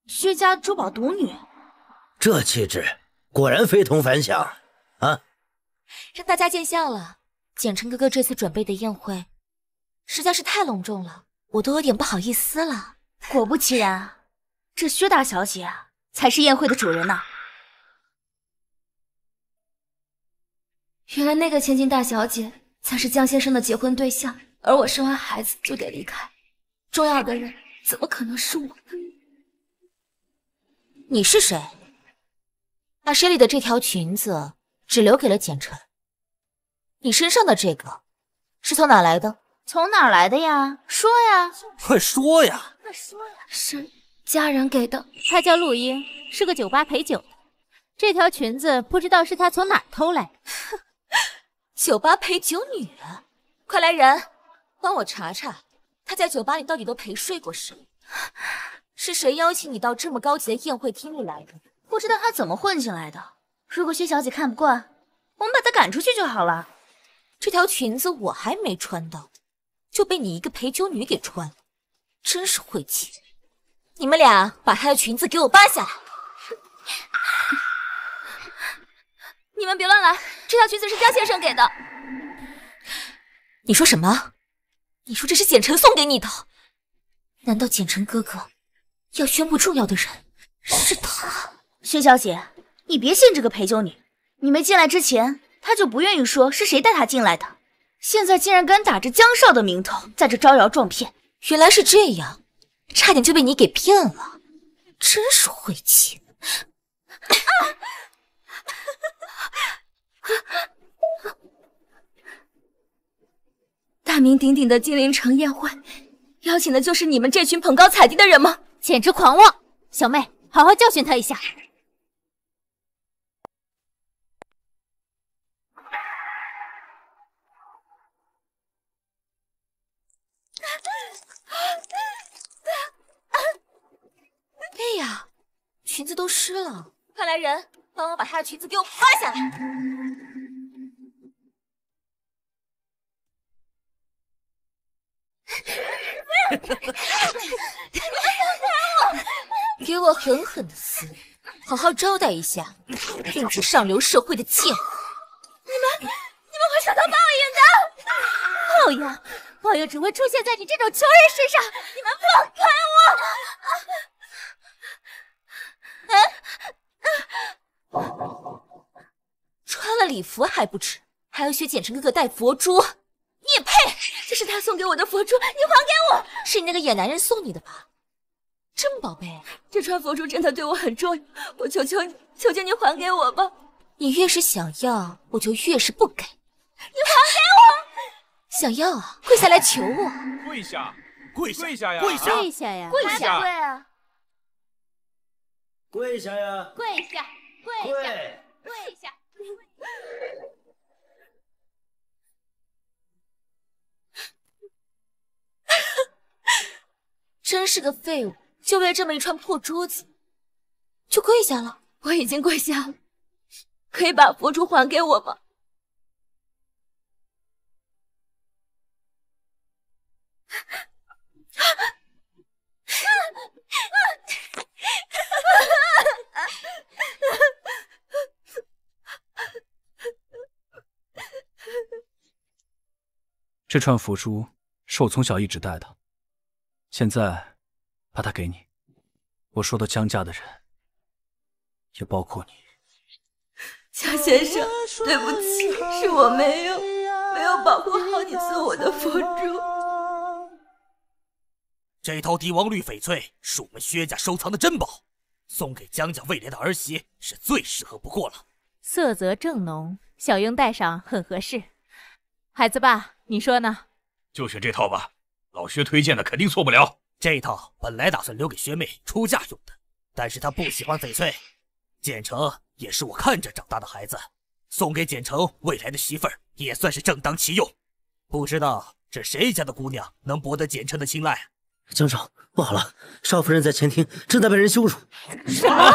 薛家珠宝独女，这气质果然非同凡响啊！让大家见笑了，简称哥哥这次准备的宴会。实在是太隆重了，我都有点不好意思了。果不其然，这薛大小姐才是宴会的主人呢。原来那个千金大小姐才是江先生的结婚对象，而我生完孩子就得离开，重要的人怎么可能是我？你是谁？把身里的这条裙子只留给了简晨，你身上的这个是从哪来的？从哪儿来的呀？说呀！快说呀！快说呀！谁家人给的？她叫陆英，是个酒吧陪酒的。这条裙子不知道是她从哪儿偷来的。酒吧陪酒女，快来人，帮我查查她在酒吧里到底都陪睡过谁。是谁邀请你到这么高级的宴会厅里来的？不知道她怎么混进来的。如果薛小姐看不惯，我们把她赶出去就好了。这条裙子我还没穿到。就被你一个陪酒女给穿，了，真是晦气！你们俩把她的裙子给我扒下来！你们别乱来，这条裙子是江先生给的。你说什么？你说这是简晨送给你的？难道简晨哥哥要宣布重要的人是他？薛小姐，你别信这个陪酒女，你没进来之前，她就不愿意说是谁带她进来的。现在竟然敢打着江少的名头在这招摇撞骗，原来是这样，差点就被你给骗了，真是晦气！大名鼎鼎的金陵城宴会，邀请的就是你们这群捧高踩低的人吗？简直狂妄！小妹，好好教训他一下。呀，裙子都湿了！快来人，帮我把他的裙子给我扒下来！不要开我！给我狠狠的撕，好好招待一下，来自上流社会的贱货！你们，你们会受到报应的！报应，报应只会出现在你这种穷人身上！你们放开我！穿了礼服还不止，还要学简城哥哥戴佛珠，你也配？这是他送给我的佛珠，你还给我？是你那个野男人送你的吧？这么宝贝？这串佛珠真的对我很重要，我求求你，求求你还给我吧。你越是想要，我就越是不给。你还给我！想要啊，跪下来求我。跪下，跪下，跪下呀，跪下，跪下呀，跪下，跪啊！跪下呀！跪下，跪下！跪下！真是个废物，就为这么一串破珠子就跪下了。我已经跪下了，可以把佛珠还给我吗？这串佛珠是我从小一直戴的，现在把它给你。我说的江家的人，也包括你。江先生，对不起，是我没有没有保护好你送我的佛珠。这套帝王绿翡翠是我们薛家收藏的珍宝，送给江家未来的儿媳是最适合不过了。色泽正浓，小英戴上很合适。孩子爸。你说呢？就选这套吧，老薛推荐的肯定错不了。这套本来打算留给薛妹出嫁用的，但是她不喜欢翡翠。简城也是我看着长大的孩子，送给简城未来的媳妇儿也算是正当其用。不知道这谁家的姑娘能博得简城的青睐？江少，不好了，少夫人在前厅正在被人羞辱。什么？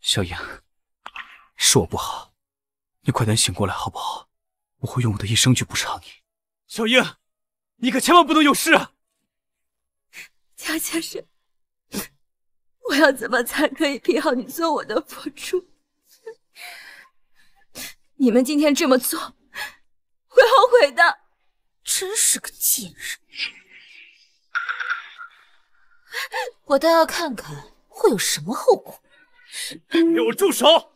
小英，是我不好。你快点醒过来好不好？我会用我的一生去补偿你，小英，你可千万不能有事啊！乔先生，我要怎么才可以平好你做我的辅助？你们今天这么做，会后悔的。真是个贱人，我倒要看看会有什么后果。给我住手！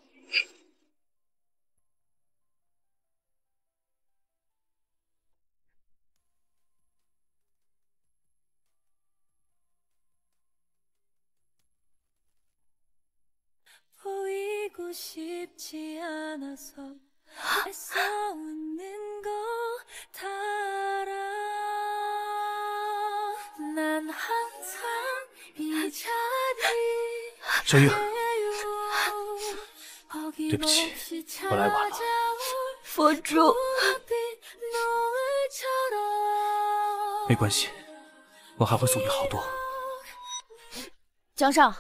小玉，对不起，我来晚了。佛珠，没关系，我还会送你好多。江少，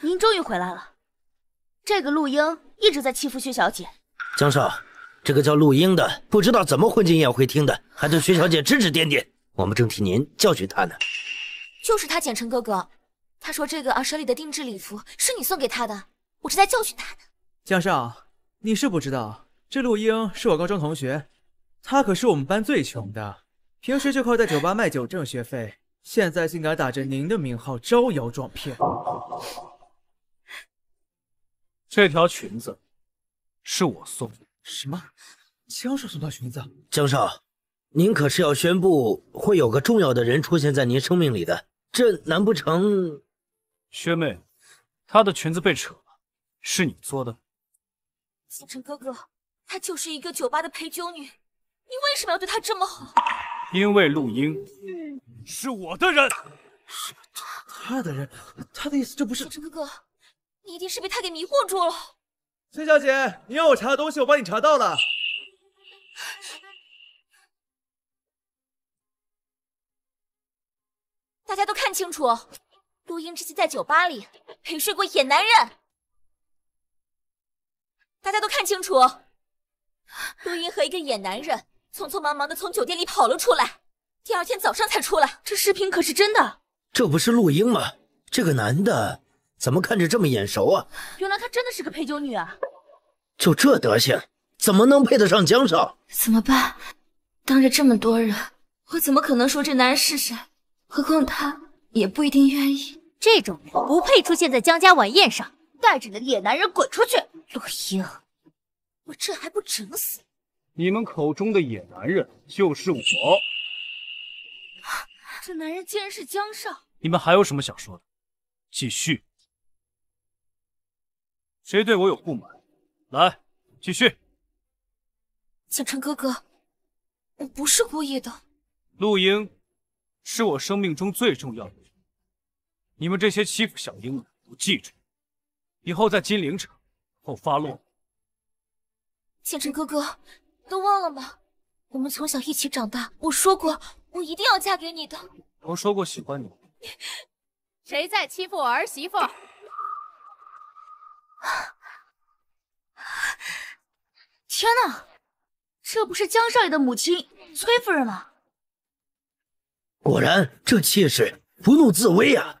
您终于回来了。这个陆英一直在欺负薛小姐，江少，这个叫陆英的不知道怎么混进宴会厅的，还对薛小姐指指点点。我们正替您教训他呢。就是他，简称哥哥。他说这个耳舍里的定制礼服是你送给他的，我是在教训他呢。江少，你是不知道，这陆英是我高中同学，他可是我们班最穷的，平时就靠在酒吧卖酒挣学费，现在竟敢打着您的名号招摇撞骗。这条裙子，是我送的。什么？江少送的裙子？江少，您可是要宣布会有个重要的人出现在您生命里的？这难不成？薛妹，她的裙子被扯了，是你做的？星辰哥哥，她就是一个酒吧的陪酒女，你为什么要对她这么好？因为陆英是我的人。是他，的人，他的意思这不是？星辰哥哥。你一定是被他给迷惑住了，崔小姐，你要我查的东西我帮你查到了。大家都看清楚，陆英之前在酒吧里陪睡过野男人。大家都看清楚，陆英和一个野男人匆匆忙忙的从酒店里跑了出来，第二天早上才出来。这视频可是真的，这不是陆英吗？这个男的。怎么看着这么眼熟啊？原来她真的是个陪酒女啊！就这德行，怎么能配得上江少？怎么办？当着这么多人，我怎么可能说这男人是谁？何况他也不一定愿意。这种人不配出现在江家晚宴上，带着的野男人滚出去！洛英，我这还不整死你？你们口中的野男人就是我。这男人竟然是江少？你们还有什么想说的？继续。谁对我有不满？来，继续。景琛哥哥，我不是故意的。陆营是我生命中最重要的人，你们这些欺负小英的，都记住，以后在金陵城我发落。景琛哥哥，都忘了吗？我们从小一起长大，我说过，我一定要嫁给你的。我说过喜欢你。谁在欺负我儿媳妇？天哪，这不是江少爷的母亲崔夫人吗？果然，这气势不怒自威啊！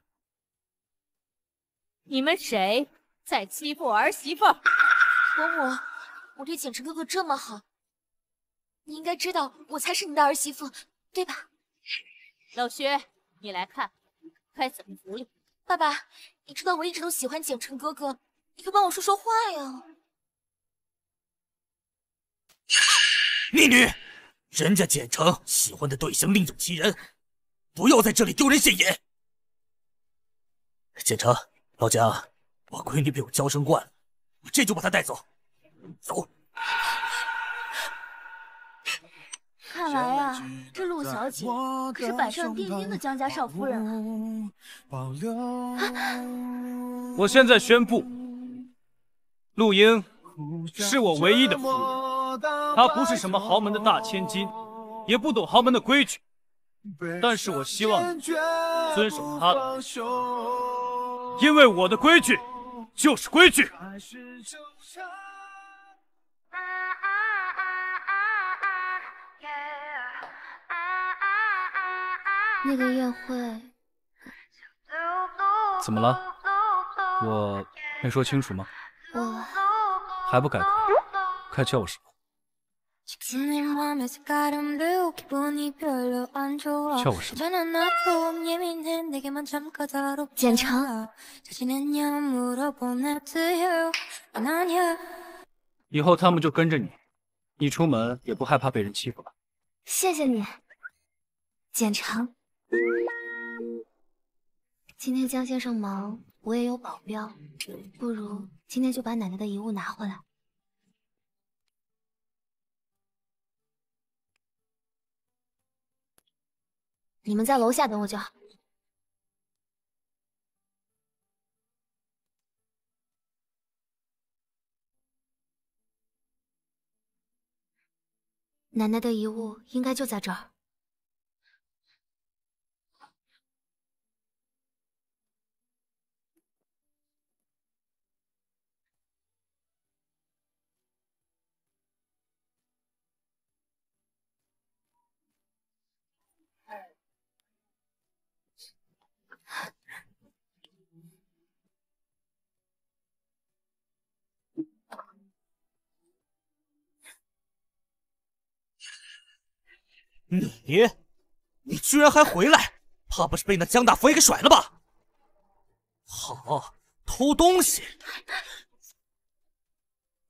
你们谁在欺负儿媳妇？伯母，我对景琛哥哥这么好，你应该知道我才是你的儿媳妇，对吧？老薛，你来看，该怎么处理？爸爸，你知道我一直都喜欢景琛哥哥。你快帮我说说话呀！逆女，人家简城喜欢的对象另有其人，不要在这里丢人现眼。简城，老姜，我闺女被我娇生惯了，我这就把她带走。走。看来啊，这陆小姐可是板上钉钉的江家少夫人了。啊！我现在宣布。陆英是我唯一的夫人，她不是什么豪门的大千金，也不懂豪门的规矩，但是我希望遵守她的，因为我的规矩就是规矩。那个宴会怎么了？我没说清楚吗？我还不改口？开窍我师傅。教我什么？简城。以后他们就跟着你，你出门也不害怕被人欺负了。谢谢你，简城。今天江先生忙。我也有保镖，不如今天就把奶奶的遗物拿回来。你们在楼下等我就好。奶奶的遗物应该就在这儿。你，你居然还回来，怕不是被那江大佛爷给甩了吧？好，偷东西，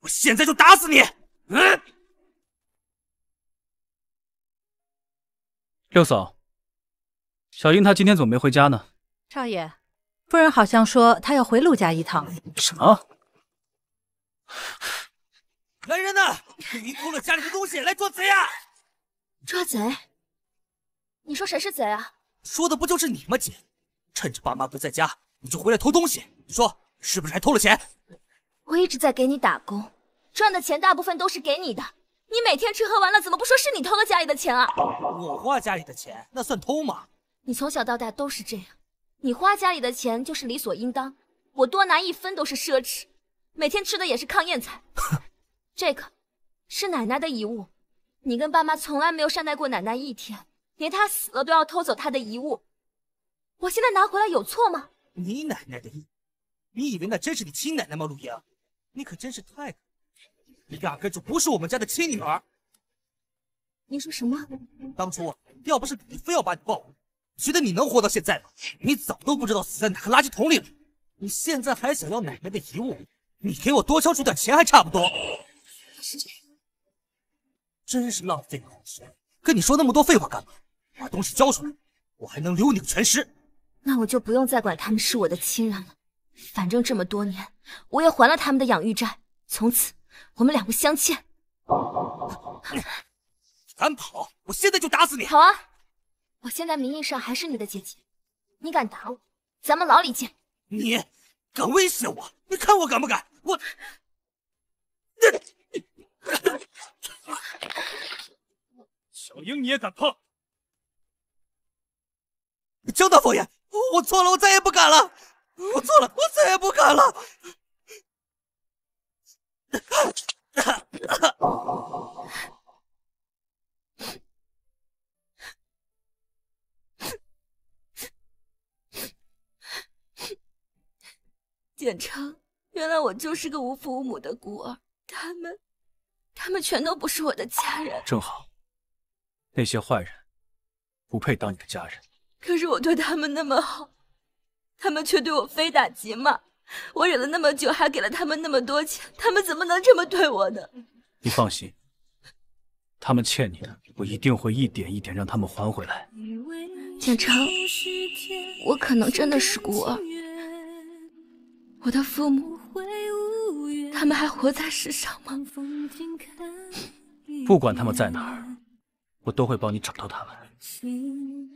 我现在就打死你！嗯。六嫂，小英她今天怎么没回家呢？少爷，夫人好像说她要回陆家一趟。什么？来人呐！给您偷了家里的东西，来做贼啊！抓贼！你说谁是贼啊？说的不就是你吗，姐？趁着爸妈不在家，你就回来偷东西。你说是不是还偷了钱？我一直在给你打工，赚的钱大部分都是给你的。你每天吃喝玩乐，怎么不说是你偷了家里的钱啊？我花家里的钱，那算偷吗？你从小到大都是这样，你花家里的钱就是理所应当。我多拿一分都是奢侈，每天吃的也是糠咽菜。这个是奶奶的遗物。你跟爸妈从来没有善待过奶奶一天，连她死了都要偷走她的遗物，我现在拿回来有错吗？你奶奶的遗，你以为那真是你亲奶奶吗？陆莹，你可真是太可你压根就不是我们家的亲女儿。你说什么？当初要不是你非要把你抱，你觉得你能活到现在吗？你早都不知道死在哪个垃圾桶里了。你现在还想要奶奶的遗物？你给我多交出点钱还差不多。真是浪费口舌，跟你说那么多废话干嘛？把东西交出来，我还能留你个全尸。那我就不用再管他们是我的亲人了。反正这么多年，我也还了他们的养育债，从此我们两个相欠。你敢跑，我现在就打死你！好啊，我现在名义上还是你的姐姐，你敢打我，咱们牢里见。你敢威胁我，你看我敢不敢？我你。小英，你也敢碰？江大佛爷，我错了，我再也不敢了。我错了，我再也不敢了。简昌，原来我就是个无父无母的孤儿，他们。他们全都不是我的家人，正好那些坏人不配当你的家人。可是我对他们那么好，他们却对我非打即骂。我忍了那么久，还给了他们那么多钱，他们怎么能这么对我呢？你放心，他们欠你的，我一定会一点一点让他们还回来。简城，我可能真的是孤儿，我的父母。他们还活在世上吗？不管他们在哪儿，我都会帮你找到他们。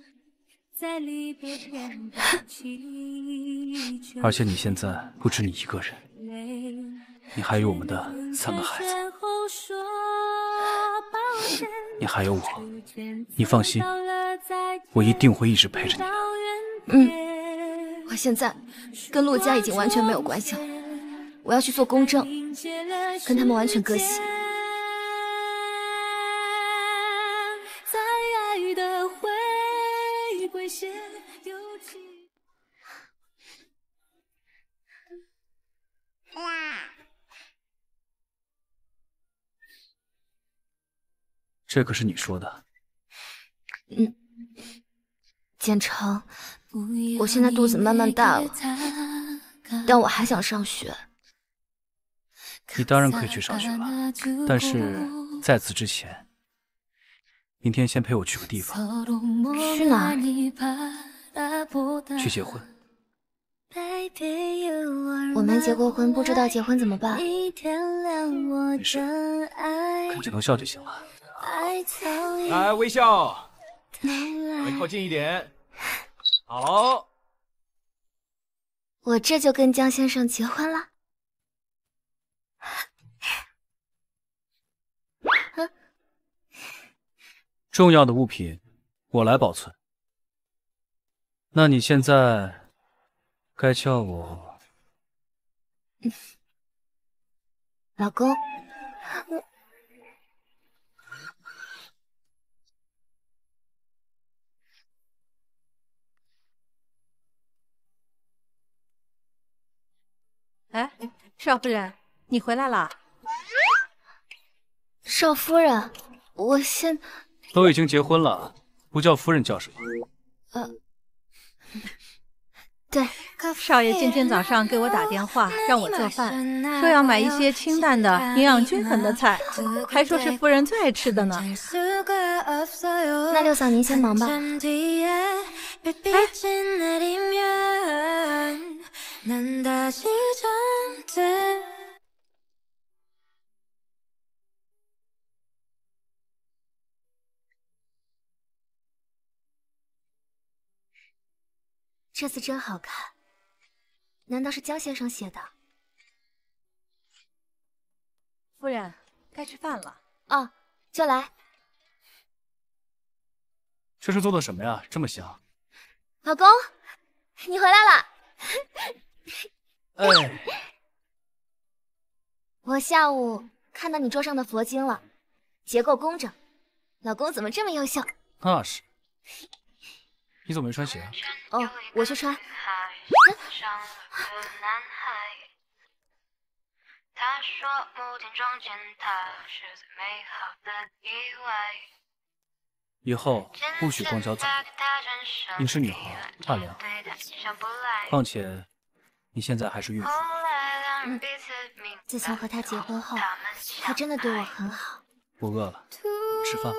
而且你现在不止你一个人，你还有我们的三个孩子，你还有我。你放心，我一定会一直陪着你的。嗯，我现在跟陆家已经完全没有关系了。我要去做公证，跟他们完全割席。这可是你说的。嗯，简成，我现在肚子慢慢大了，但我还想上学。你当然可以去上学了，但是在此之前，明天先陪我去个地方。去哪？去结婚。我没结过婚，不知道结婚怎么办。没事，看着能笑就行了。来，微笑，再靠近一点。好，我这就跟江先生结婚了。重要的物品我来保存，那你现在该叫我 老公。哎，少夫人。你回来了，少夫人，我先都已经结婚了，不叫夫人叫什么？呃，对，少爷今天早上给我打电话让我做饭，说要买一些清淡的、营养均衡的菜，还说是夫人最爱吃的呢。那六嫂您先忙吧。哎。这次真好看，难道是江先生写的？夫人，该吃饭了。哦，就来。这是做的什么呀？这么香。老公，你回来了。我下午看到你桌上的佛经了，结构工整。老公怎么这么优秀？那是。你怎么没穿鞋？哦，我去穿。以后不许光脚走你是女孩，怕凉。况且你现在还是孕妇。嗯，自从和他结婚后，他真的对我很好。我饿了，吃饭吧。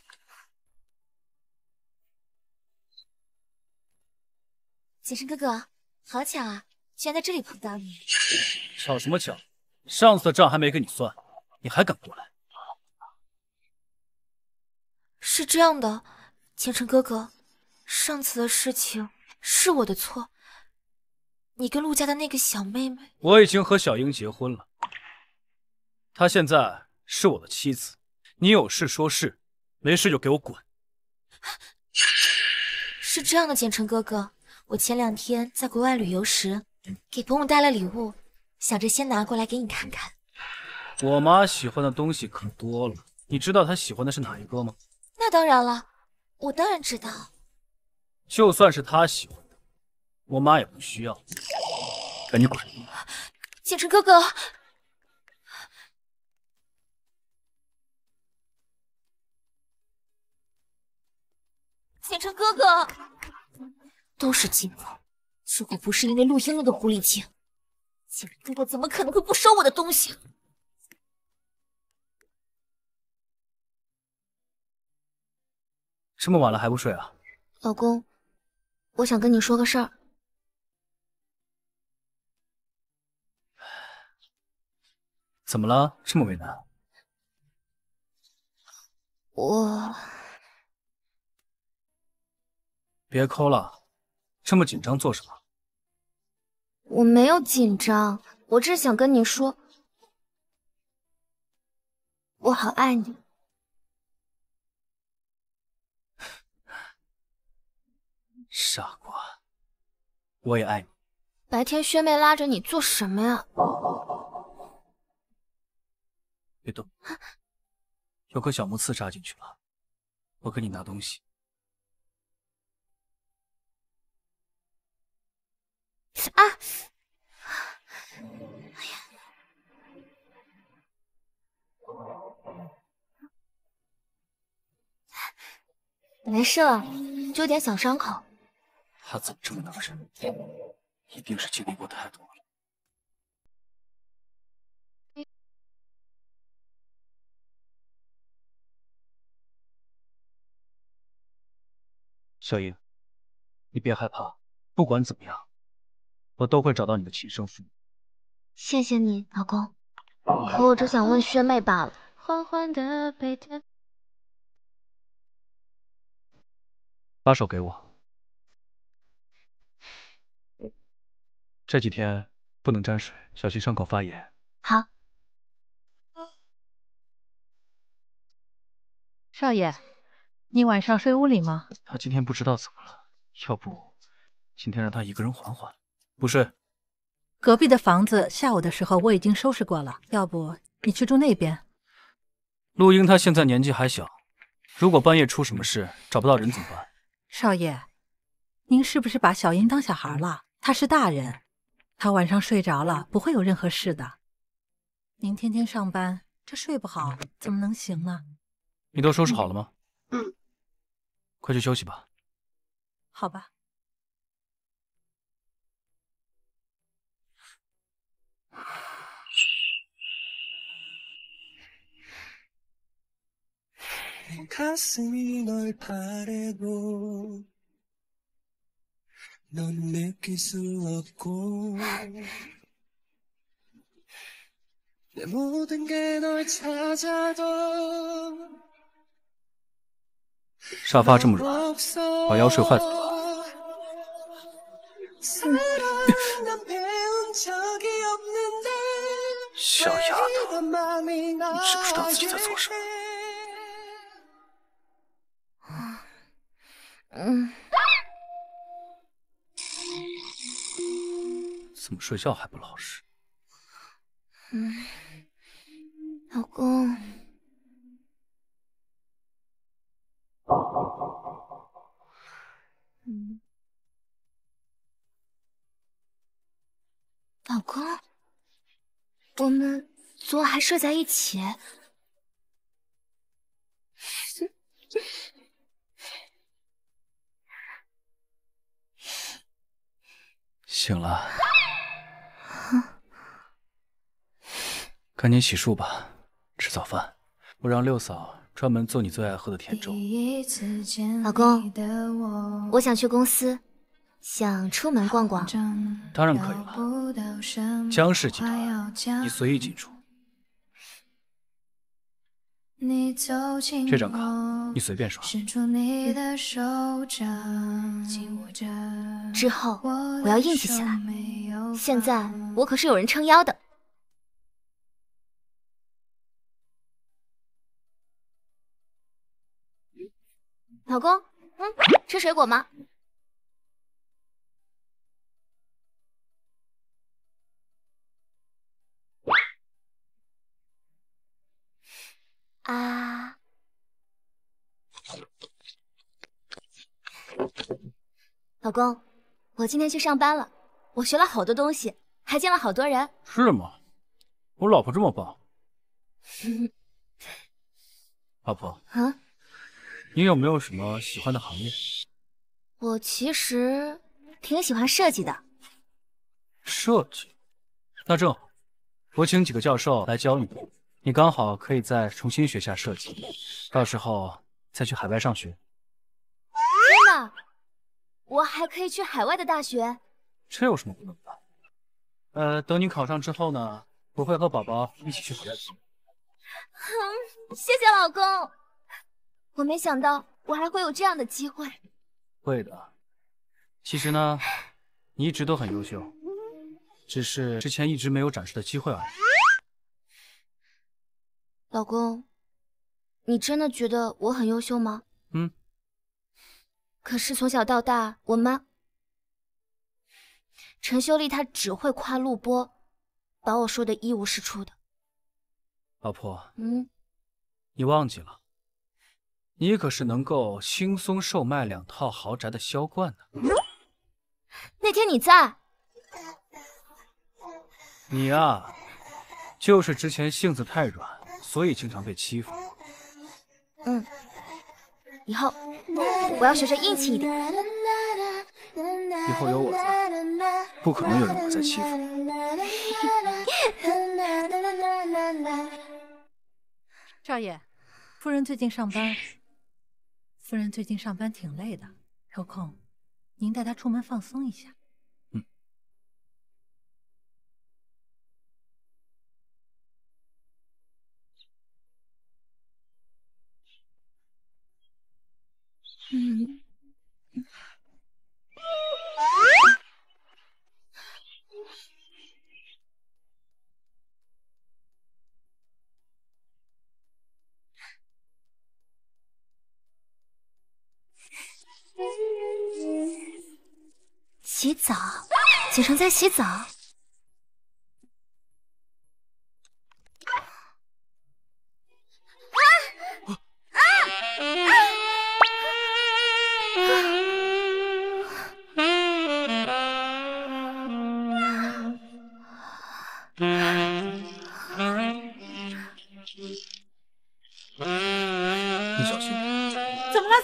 简晨哥哥，好巧啊，居然在这里碰到你。巧什么巧？上次的账还没跟你算，你还敢过来？是这样的，简晨哥哥，上次的事情是我的错。你跟陆家的那个小妹妹，我已经和小英结婚了，她现在是我的妻子。你有事说事，没事就给我滚。是这样的，简晨哥哥。我前两天在国外旅游时，给伯母带了礼物，想着先拿过来给你看看。我妈喜欢的东西可多了，你知道她喜欢的是哪一个吗？那当然了，我当然知道。就算是她喜欢的，我妈也不需要。赶紧滚！简琛哥哥，简琛哥哥。都是金谋！如果不是因为陆英那个狐狸精，简哥哥怎么可能会不收我的东西？这么晚了还不睡啊？老公，我想跟你说个事儿。怎么了？这么为难？我……别抠了。这么紧张做什么？我没有紧张，我只是想跟你说，我好爱你，傻瓜，我也爱你。白天薛妹拉着你做什么呀？别动，有颗小木刺扎进去了，我给你拿东西。啊，哎呀！没事了，就点小伤口。他怎么这么能忍？一定是经历过太多。了。小英，你别害怕，不管怎么样。我都会找到你的亲生父母。谢谢你，老公。可我只想问薛妹罢了。的把手给我。这几天不能沾水，小心伤口发炎。好。少爷，你晚上睡屋里吗？他今天不知道怎么了，要不今天让他一个人缓缓。不睡，隔壁的房子下午的时候我已经收拾过了，要不你去住那边。陆英他现在年纪还小，如果半夜出什么事找不到人怎么办？少爷，您是不是把小英当小孩了？他是大人，他晚上睡着了不会有任何事的。您天天上班，这睡不好怎么能行呢？你都收拾好了吗？嗯，快去休息吧。好吧。沙发这么软，把腰睡坏了。小丫头，你知不知道自己在做什么？嗯，怎么睡觉还不老实？嗯，老公，老公，我们昨晚还睡在一起。醒了，赶紧洗漱吧，吃早饭。我让六嫂专门做你最爱喝的甜粥。老公，我想去公司，想出门逛逛。当然可以了，江氏集团，你随意进出。这张卡，你随便说。之后我要硬气起来，现在我可是有人撑腰的。老公，嗯，吃水果吗？啊，老公，我今天去上班了，我学了好多东西，还见了好多人。是吗？我老婆这么棒。老婆，啊？你有没有什么喜欢的行业？我其实挺喜欢设计的。设计？那正好，我请几个教授来教你。你刚好可以再重新学下设计，到时候再去海外上学。真的？我还可以去海外的大学？这有什么不能的？呃，等你考上之后呢，我会和宝宝一起去海外。嗯，谢谢老公。我没想到我还会有这样的机会。会的。其实呢，你一直都很优秀，只是之前一直没有展示的机会而已。老公，你真的觉得我很优秀吗？嗯。可是从小到大，我妈陈秀丽她只会夸陆波，把我说的一无是处的。老婆。嗯。你忘记了，你可是能够轻松售卖两套豪宅的销冠呢。那天你在，你啊，就是之前性子太软。所以经常被欺负。嗯，以后我要学着硬气一点。以后有我在，不可能有人会再欺负。赵 爷，夫人最近上班，夫人最近上班挺累的，有空您带她出门放松一下。嗯，洗澡，锦城在洗澡。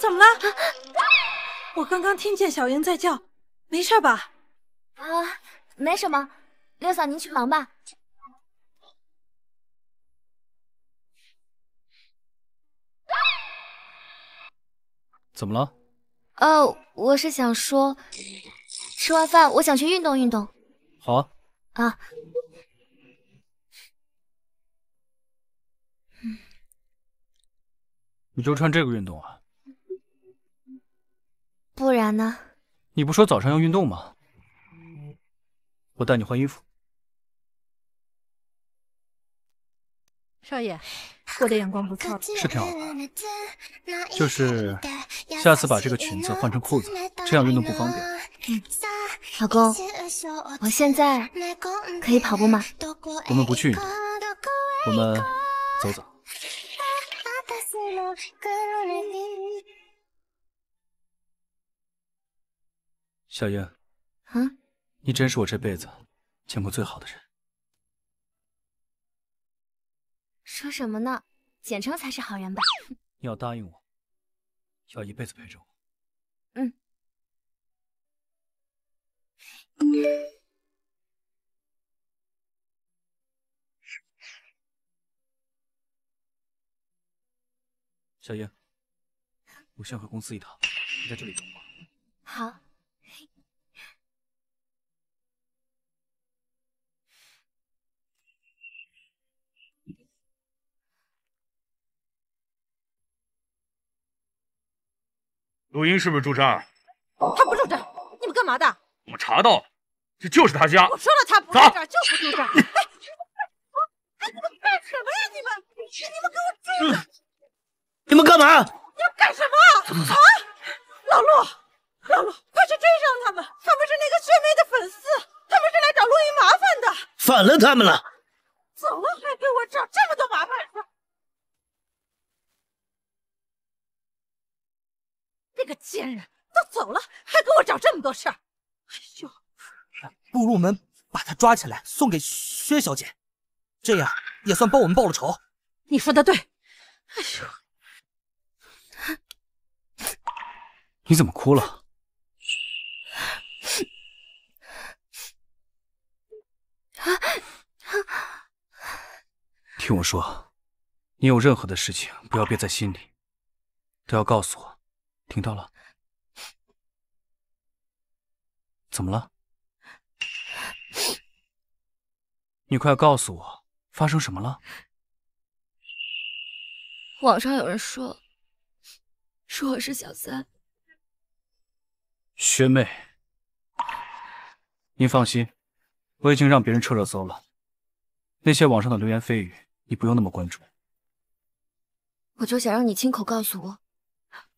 怎么了？我刚刚听见小英在叫，没事吧？啊，没什么。六嫂，您去忙吧。怎么了？哦，我是想说，吃完饭我想去运动运动。好。啊。啊。你就穿这个运动啊？不然呢？你不说早上要运动吗？我带你换衣服。少爷，我的眼光不错，是挺好的。就是下次把这个裙子换成裤子，这样运动不方便。老公，我现在可以跑步吗？我们不去运动，我们走走。小英，你真是我这辈子见过最好的人。说什么呢？简称才是好人吧？你要答应我，要一辈子陪着我。嗯。小英，我先回公司一趟，你在这里等我。好。录音是不是住这儿？他不住这儿，你们干嘛的？我们查到了，这就是他家。我说了，他不住这儿就不住这儿。你们干什么呀？你们，你们给我追！你们干嘛？你要干什么？啊！老陆，老陆，快去追上他们！他们是那个雪妹的粉丝，他们是来找录音麻烦的。反了他们了！走了，还给我找这么多麻烦！那个贱人都走了，还给我找这么多事儿。哎呦，不如我们把他抓起来送给薛小姐，这样也算帮我们报了仇。你说的对。哎呦，你怎么哭了？听我说，你有任何的事情不要憋在心里，都要告诉我。听到了？怎么了？你快告诉我，发生什么了？网上有人说，说我是小三。学妹，您放心，我已经让别人撤热搜了。那些网上的流言蜚语，你不用那么关注。我就想让你亲口告诉我。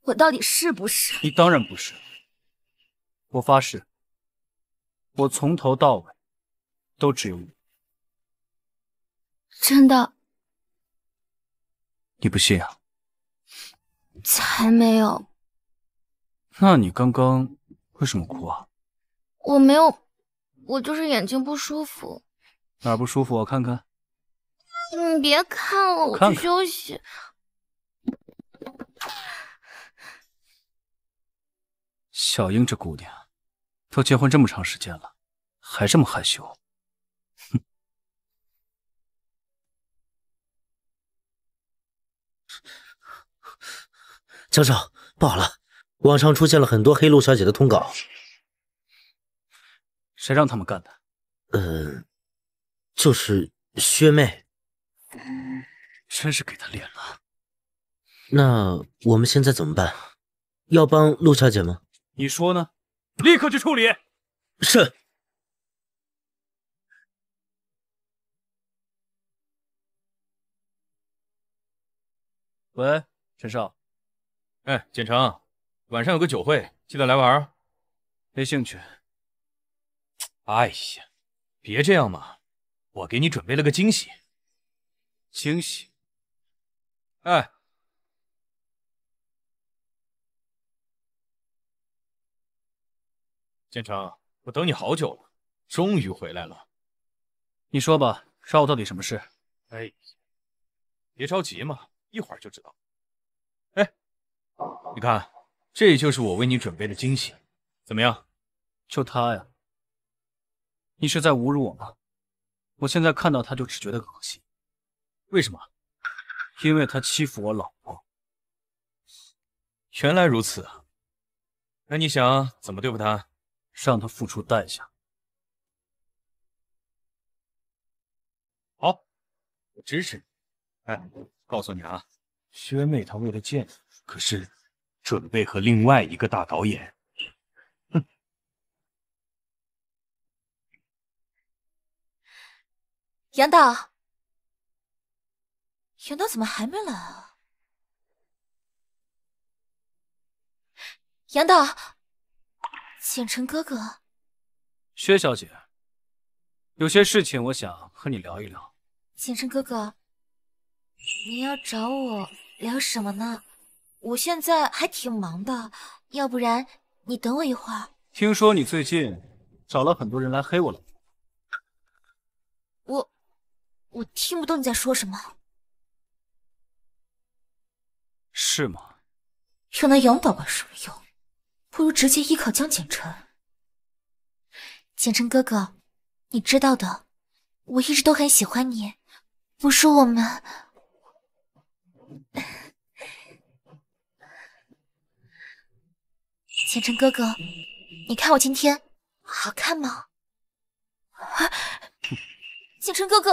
我到底是不是？你当然不是。我发誓，我从头到尾都只有你。真的？你不信啊？才没有。那你刚刚为什么哭啊？我没有，我就是眼睛不舒服。哪不舒服？我看看。你别看了，我去休息。小英这姑娘，都结婚这么长时间了，还这么害羞。江少，不好了，网上出现了很多黑陆小姐的通稿。谁让他们干的？呃，就是薛妹。真是给他脸了。那我们现在怎么办？要帮陆小姐吗？你说呢？立刻去处理。是。喂，陈少。哎，简成，晚上有个酒会，记得来玩。没兴趣。哎呀，别这样嘛，我给你准备了个惊喜。惊喜？哎。建成，我等你好久了，终于回来了。你说吧，找我到底什么事？哎别着急嘛，一会儿就知道。哎，你看，这就是我为你准备的惊喜，怎么样？就他呀？你是在侮辱我吗？我现在看到他就只觉得恶心。为什么？因为他欺负我老婆。原来如此，那你想怎么对付他？让他付出代价。好，我支持你。哎，告诉你啊，薛妹她为了见你，可是准备和另外一个大导演。杨导，杨导怎么还没来啊？杨导。简晨哥哥，薛小姐，有些事情我想和你聊一聊。简晨哥哥，你要找我聊什么呢？我现在还挺忙的，要不然你等我一会儿。听说你最近找了很多人来黑我了，我我听不懂你在说什么，是吗？要那杨宝宝什么用？不如直接依靠江简晨。简晨哥哥，你知道的，我一直都很喜欢你。不是我们，简晨哥哥，你看我今天好看吗？啊！简晨哥哥。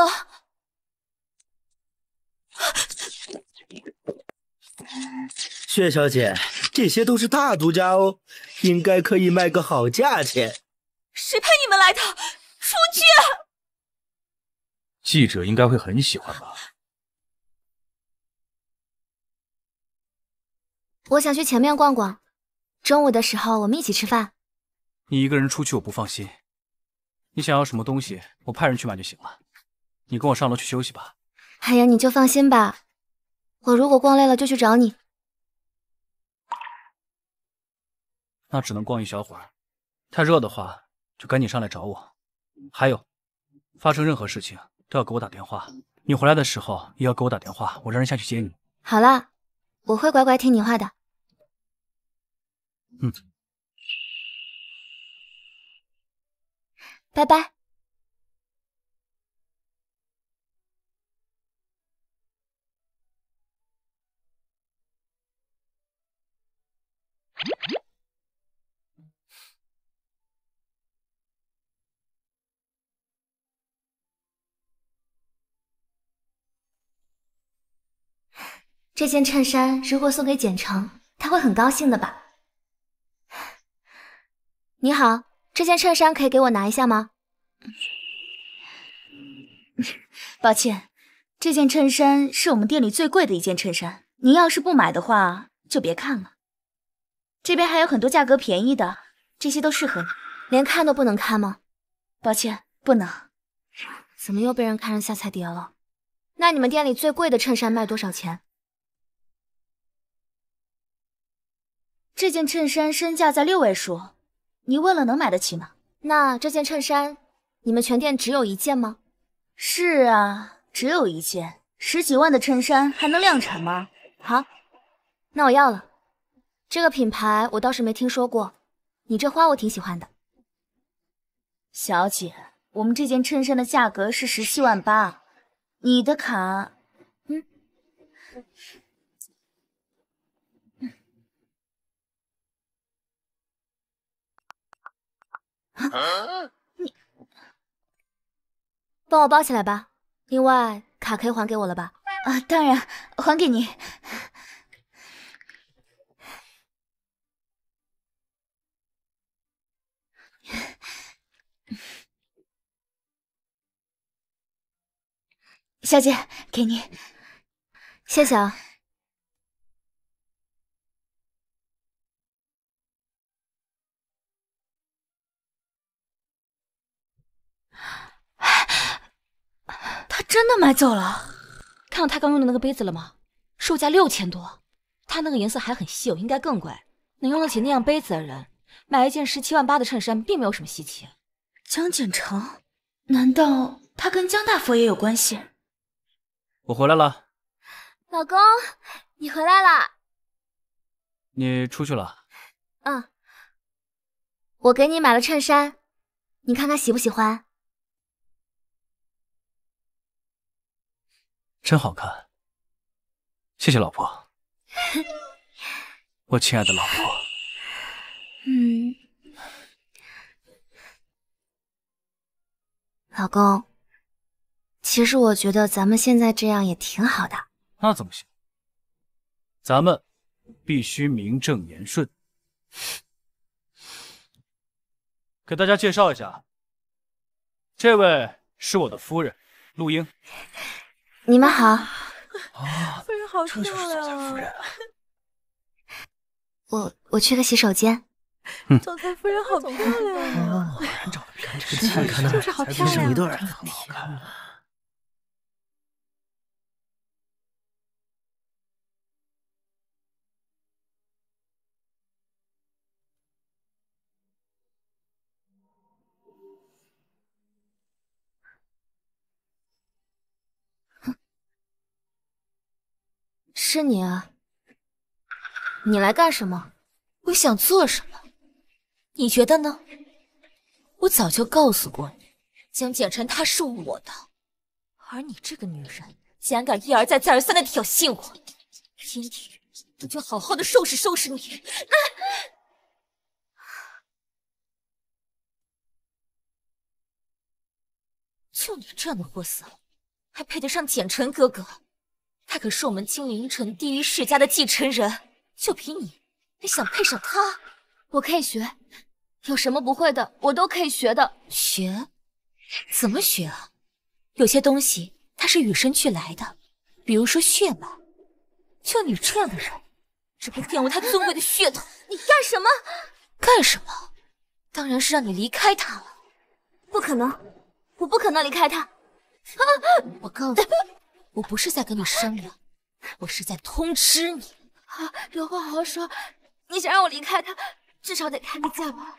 薛小姐，这些都是大独家哦，应该可以卖个好价钱。谁派你们来的？出去！记者应该会很喜欢吧。我想去前面逛逛，中午的时候我们一起吃饭。你一个人出去我不放心，你想要什么东西，我派人去买就行了。你跟我上楼去休息吧。哎呀，你就放心吧，我如果逛累了就去找你。那只能逛一小会儿，太热的话就赶紧上来找我。还有，发生任何事情都要给我打电话。你回来的时候也要给我打电话，我让人下去接你。好了，我会乖乖听你话的。嗯，拜拜。这件衬衫如果送给简城，他会很高兴的吧？你好，这件衬衫可以给我拿一下吗？抱歉，这件衬衫是我们店里最贵的一件衬衫。您要是不买的话，就别看了。这边还有很多价格便宜的，这些都适合你，连看都不能看吗？抱歉，不能。怎么又被人看上下菜碟了？那你们店里最贵的衬衫卖多少钱？这件衬衫身价在六位数，你问了能买得起吗？那这件衬衫你们全店只有一件吗？是啊，只有一件，十几万的衬衫还能量产吗？好，那我要了。这个品牌我倒是没听说过，你这花我挺喜欢的。小姐，我们这件衬衫的价格是十七万八，你的卡，嗯。你 帮我包起来吧。另外，卡可以还给我了吧？啊，当然，还给你。小姐，给你，谢谢啊。他真的买走了，看到他刚用的那个杯子了吗？售价六千多，他那个颜色还很稀有，应该更贵。能用得起那样杯子的人，买一件十七万八的衬衫，并没有什么稀奇。江锦城，难道他跟江大佛爷有关系？我回来了，老公，你回来了，你出去了，嗯，我给你买了衬衫，你看看喜不喜欢。真好看，谢谢老婆，我亲爱的老婆。嗯，老公，其实我觉得咱们现在这样也挺好的。那怎么行？咱们必须名正言顺。给大家介绍一下，这位是我的夫人，陆英。你们好，夫人好漂亮啊！我我去个洗手间。总裁夫人好漂亮啊！看就是好漂亮，太好看是你啊，你来干什么？我想做什么，你觉得呢？我早就告诉过你，江简晨他是我的，而你这个女人，竟然敢一而再再而三的挑衅我，今天我就好好的收拾收拾你！就你这样的货色，还配得上简晨哥哥？他可是我们青云城第一世家的继承人，就凭你，你想配上他？我可以学，有什么不会的，我都可以学的。学？怎么学啊？有些东西它是与生俱来的，比如说血脉。就你这样的人，只会玷污他尊贵的血统。你干什么？干什么？当然是让你离开他了。不可能，我不可能离开他。啊！我告诉你。我不是在跟你商量，我是在通知你。啊，有话好好说。你想让我离开他，至少得开个价吧？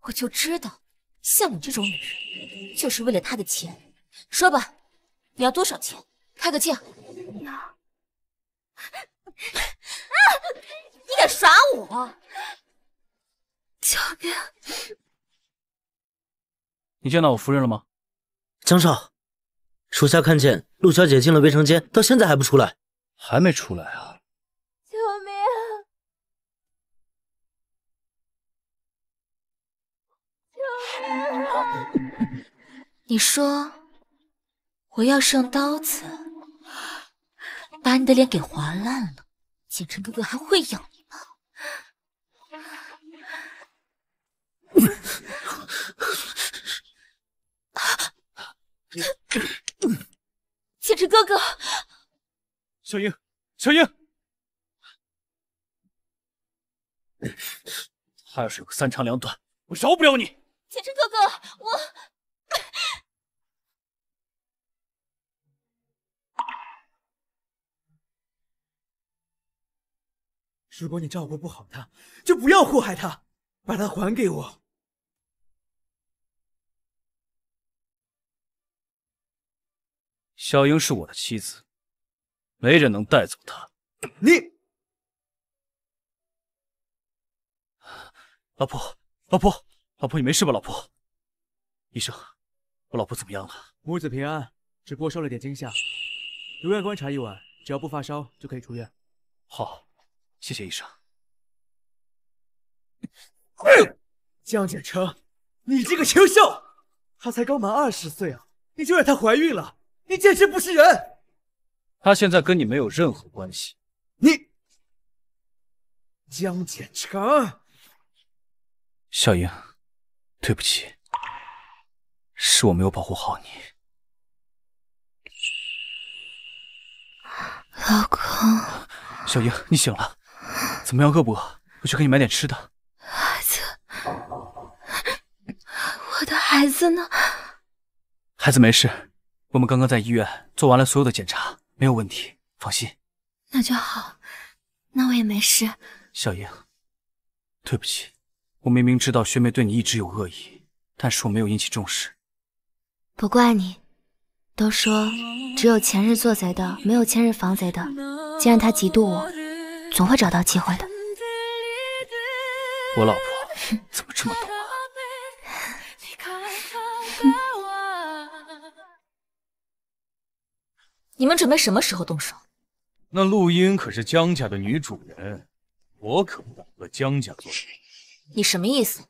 我就知道，像你这种女人，就是为了他的钱。说吧，你要多少钱？开个价。啊！你敢耍我？救命！你见到我夫人了吗？江少，属下看见陆小姐进了卫生间，到现在还不出来，还没出来啊！救命！你说，我要是用刀子把你的脸给划烂了，景琛哥哥还会要你吗？千之哥哥，小英，小英，他要是有个三长两短，我饶不了你。千之哥哥，我，如果你照顾不好他，就不要祸害他，把他还给我。小英是我的妻子，没人能带走她。你，老婆，老婆，老婆，你没事吧？老婆，医生，我老婆怎么样了？母子平安，只不过受了点惊吓，留院观察一晚，只要不发烧就可以出院。好，谢谢医生。江建成，你这个禽兽！她才刚满二十岁啊，你就让她怀孕了？你简直不是人！他现在跟你没有任何关系。你，江简城，小英，对不起，是我没有保护好你，老公。小英，你醒了？怎么样，饿不饿？我去给你买点吃的。孩子，我的孩子呢？孩子没事。我们刚刚在医院做完了所有的检查，没有问题，放心。那就好，那我也没事。小英，对不起，我明明知道薛梅对你一直有恶意，但是我没有引起重视。不怪你，都说只有前日做贼的，没有千日防贼的。既然他嫉妒我，总会找到机会的。我老婆怎么这么懂？你们准备什么时候动手？那陆音可是江家的女主人，我可不敢和江家做。你什么意思？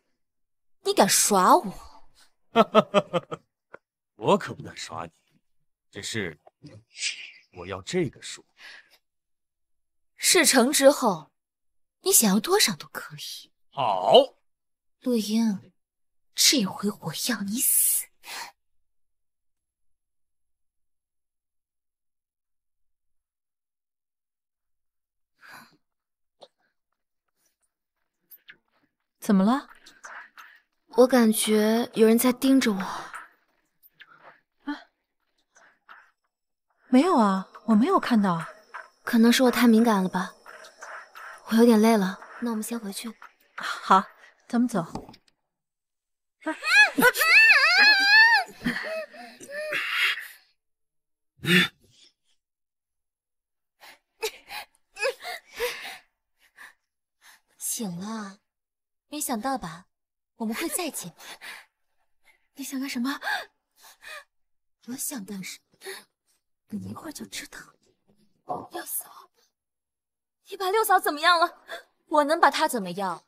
你敢耍我？哈哈哈哈哈！我可不敢耍你，只是我要这个数。事成之后，你想要多少都可以。好，陆英，这回我要你死。怎么了？我感觉有人在盯着我。啊，没有啊，我没有看到啊。可能是我太敏感了吧。我有点累了，那我们先回去。好，咱们走。醒了。没想到吧，我们会再见你想干什么？我想干什么？你一会儿就知道。六嫂，你把六嫂怎么样了？我能把她怎么样？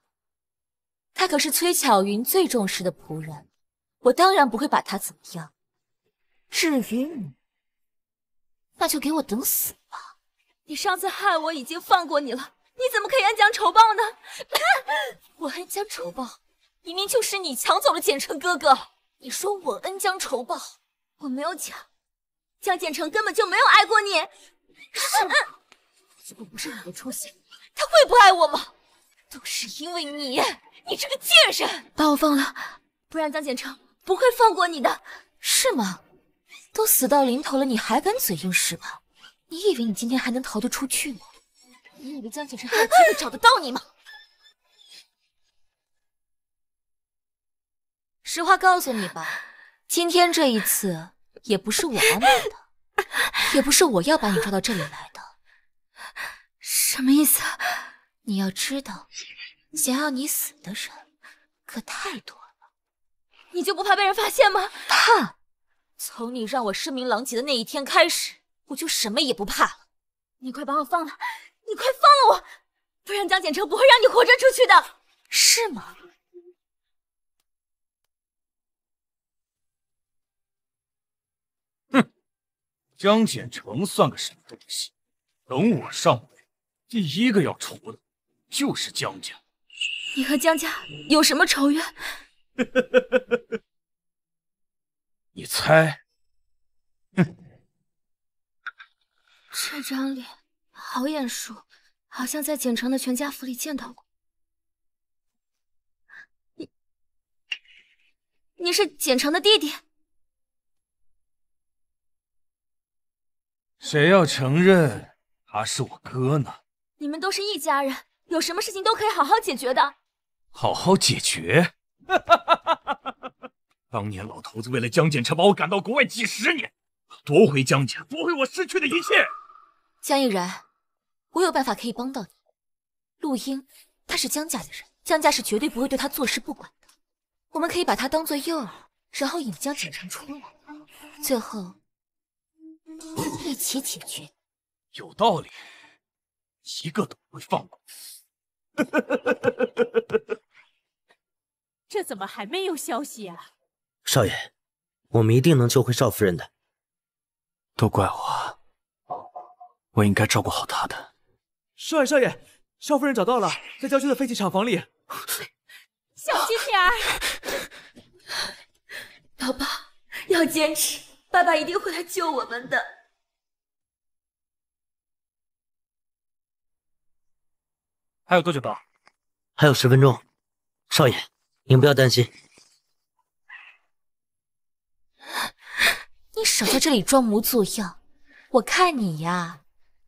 她可是崔巧云最重视的仆人，我当然不会把她怎么样。至于你，那就给我等死吧。你上次害我，已经放过你了。你怎么可以恩将仇报呢？我恩将仇报，明明就是你抢走了简城哥哥。你说我恩将仇报，我没有抢，江简城根本就没有爱过你，是如果不是你的出现，他会不爱我吗？都是因为你，你这个贱人，把我放了，不然江简城不会放过你的，是吗？都死到临头了，你还敢嘴硬是吧？你以为你今天还能逃得出去吗？你以为江景深还有机会找得到你吗？实话告诉你吧，今天这一次也不是我安排的，也不是我要把你抓到这里来的。什么意思？你要知道，想要你死的人可太多了。你就不怕被人发现吗？怕。从你让我声名狼藉的那一天开始，我就什么也不怕了。你快把我放了。你快放了我，不然江简城不会让你活着出去的，是吗？哼，江简城算个什么东西？等我上位，第一个要除的就是江家。你和江家有什么仇怨？你猜？哼，这张脸。好眼熟，好像在锦城的全家福里见到过。你，你是锦城的弟弟？谁要承认他是我哥呢？你们都是一家人，有什么事情都可以好好解决的。好好解决？当年老头子为了江锦城，把我赶到国外几十年，夺回江家，夺回我失去的一切。江毅然。我有办法可以帮到你，陆英，他是江家的人，江家是绝对不会对他坐视不管的。我们可以把他当做诱饵，然后引江锦城出来，最后一起解决。有道理，一个都不会放过。这怎么还没有消息啊？少爷，我们一定能救回少夫人的。都怪我，我应该照顾好他的。少爷，少爷，少夫人找到了，在郊区的废弃厂房里。小心点儿，宝宝要坚持，爸爸一定会来救我们的。还有多久，到？还有十分钟。少爷，您不要担心。你少在这里装模作样，我看你呀。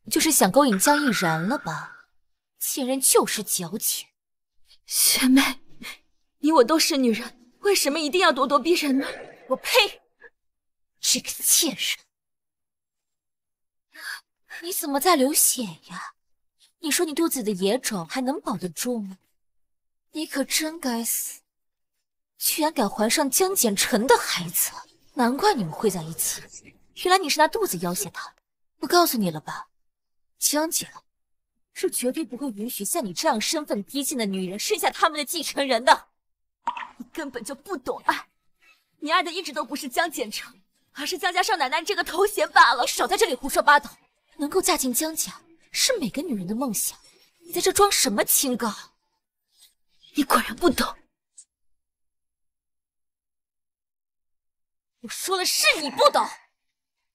就是想勾引江逸然了吧？贱人就是矫情。学妹，你我都是女人，为什么一定要咄咄逼人呢？我呸！这个贱人，你怎么在流血呀？你说你肚子的野种还能保得住吗？你可真该死，居然敢怀上江简辰的孩子。难怪你们会在一起，原来你是拿肚子要挟他。的。我告诉你了吧。江姐是绝对不会允许像你这样身份低贱的女人生下他们的继承人的，你根本就不懂爱，你爱的一直都不是江简城，而是江家少奶奶这个头衔罢了。你少在这里胡说八道，能够嫁进江家是每个女人的梦想，你在这装什么清高？你果然不懂，我说的是你不懂，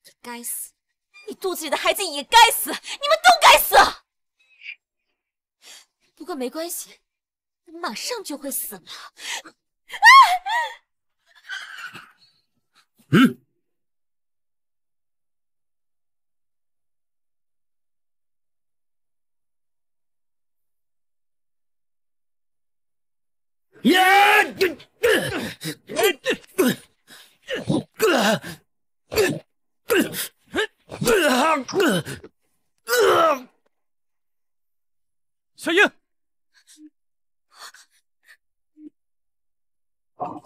你该死。你肚子里的孩子也该死，你们都该死。不过没关系，你马上就会死了。小英，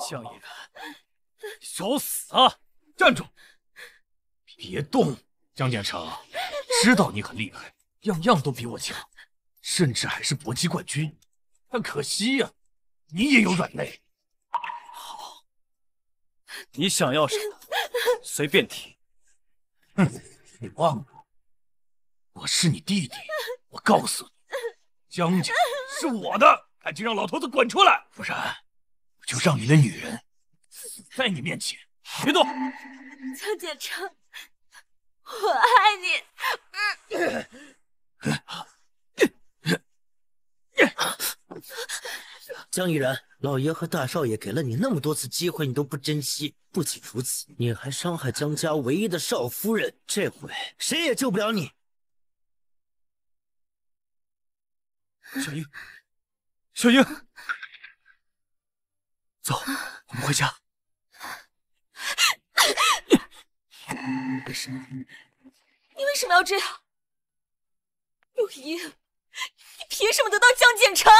江一然，找死啊！站住，别动！江建成，知道你很厉害，样样都比我强，甚至还是搏击冠军。但可惜呀，你也有软肋。好，你想要什么，随便提。哼。你忘了我是你弟弟，我告诉你，江家是我的，赶紧让老头子滚出来，不然我就让你的女人死在你面前！别动，江建成，我爱你。江以然，老爷和大少爷给了你那么多次机会，你都不珍惜。不仅如此，你还伤害江家唯一的少夫人，这回谁也救不了你。小英，小英，走，我们回家。你为什么要这样？陆莹，你凭什么得到江锦成？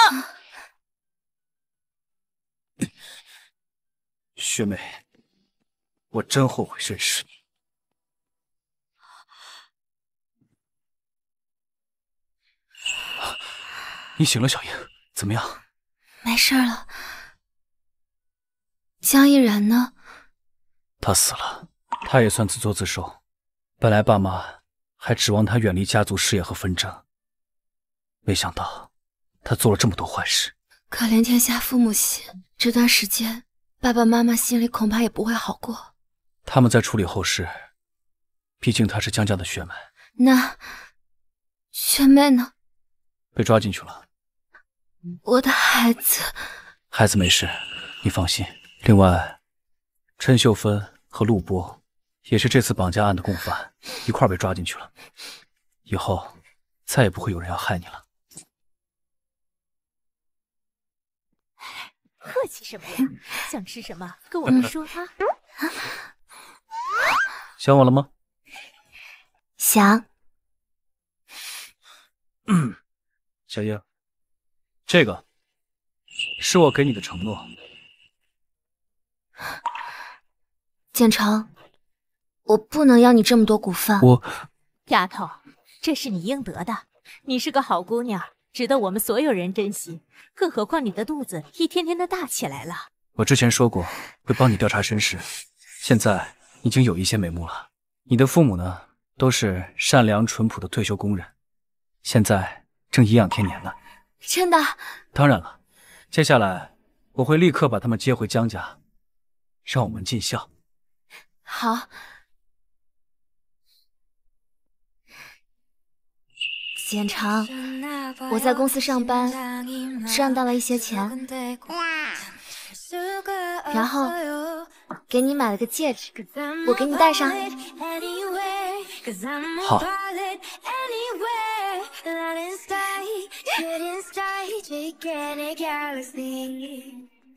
雪 梅，我真后悔认识你。你醒了，小英，怎么样？没事了。江逸然呢？他死了，他也算自作自受。本来爸妈还指望他远离家族事业和纷争，没想到他做了这么多坏事。可怜天下父母心，这段时间爸爸妈妈心里恐怕也不会好过。他们在处理后事，毕竟他是江家的血脉。那学妹呢？被抓进去了。我的孩子，孩子没事，你放心。另外，陈秀芬和陆波也是这次绑架案的共犯，一块被抓进去了。以后再也不会有人要害你了。客气什么呀？想吃什么，跟我说啊。想我了吗？想。嗯，小英，这个是我给你的承诺。简城，我不能要你这么多股份。我丫头，这是你应得的。你是个好姑娘。值得我们所有人珍惜，更何况你的肚子一天天的大起来了。我之前说过会帮你调查身世，现在已经有一些眉目了。你的父母呢？都是善良淳朴的退休工人，现在正颐养天年呢。真的？当然了。接下来我会立刻把他们接回江家，让我们尽孝。好。简成，我在公司上班，赚到了一些钱，然后给你买了个戒指，我给你戴上。好。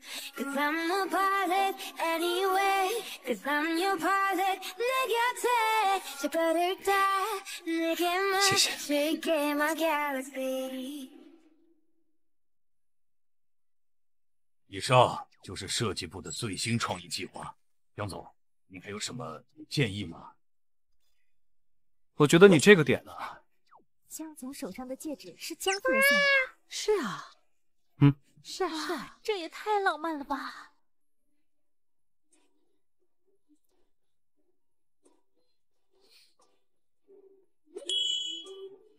谢谢。以上就是设计部的最新创意计划，杨总，你还有什么建议吗？我觉得你这个点呢。江总手上的戒指是江总送的。是啊。是啊，这也太浪漫了吧！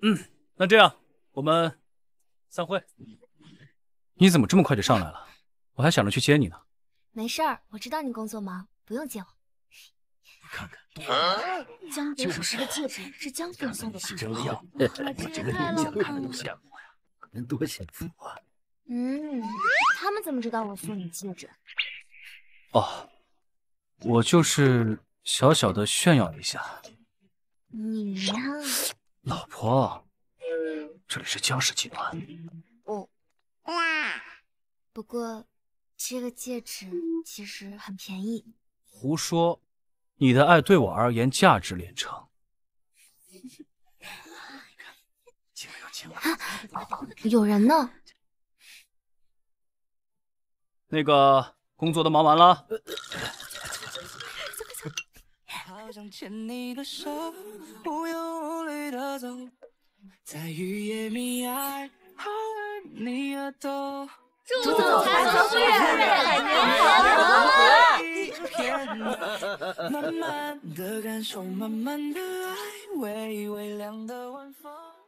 嗯，那这样，我们散会。你怎么这么快就上来了？我还想着去接你呢。没事儿，我知道你工作忙，不用接我。我看看，江总是个戒指，是江总送的吧？真好，我这个眼瞎看都羡慕呀，能多幸福啊！嗯，他们怎么知道我送你戒指？哦，我就是小小的炫耀一下。你呀，老婆，这里是江氏集团。哦，哇！不过这个戒指其实很便宜。胡说，你的爱对我而言价值连城。啊！有人呢。那个工作都忙完了。祝总总生日晚风。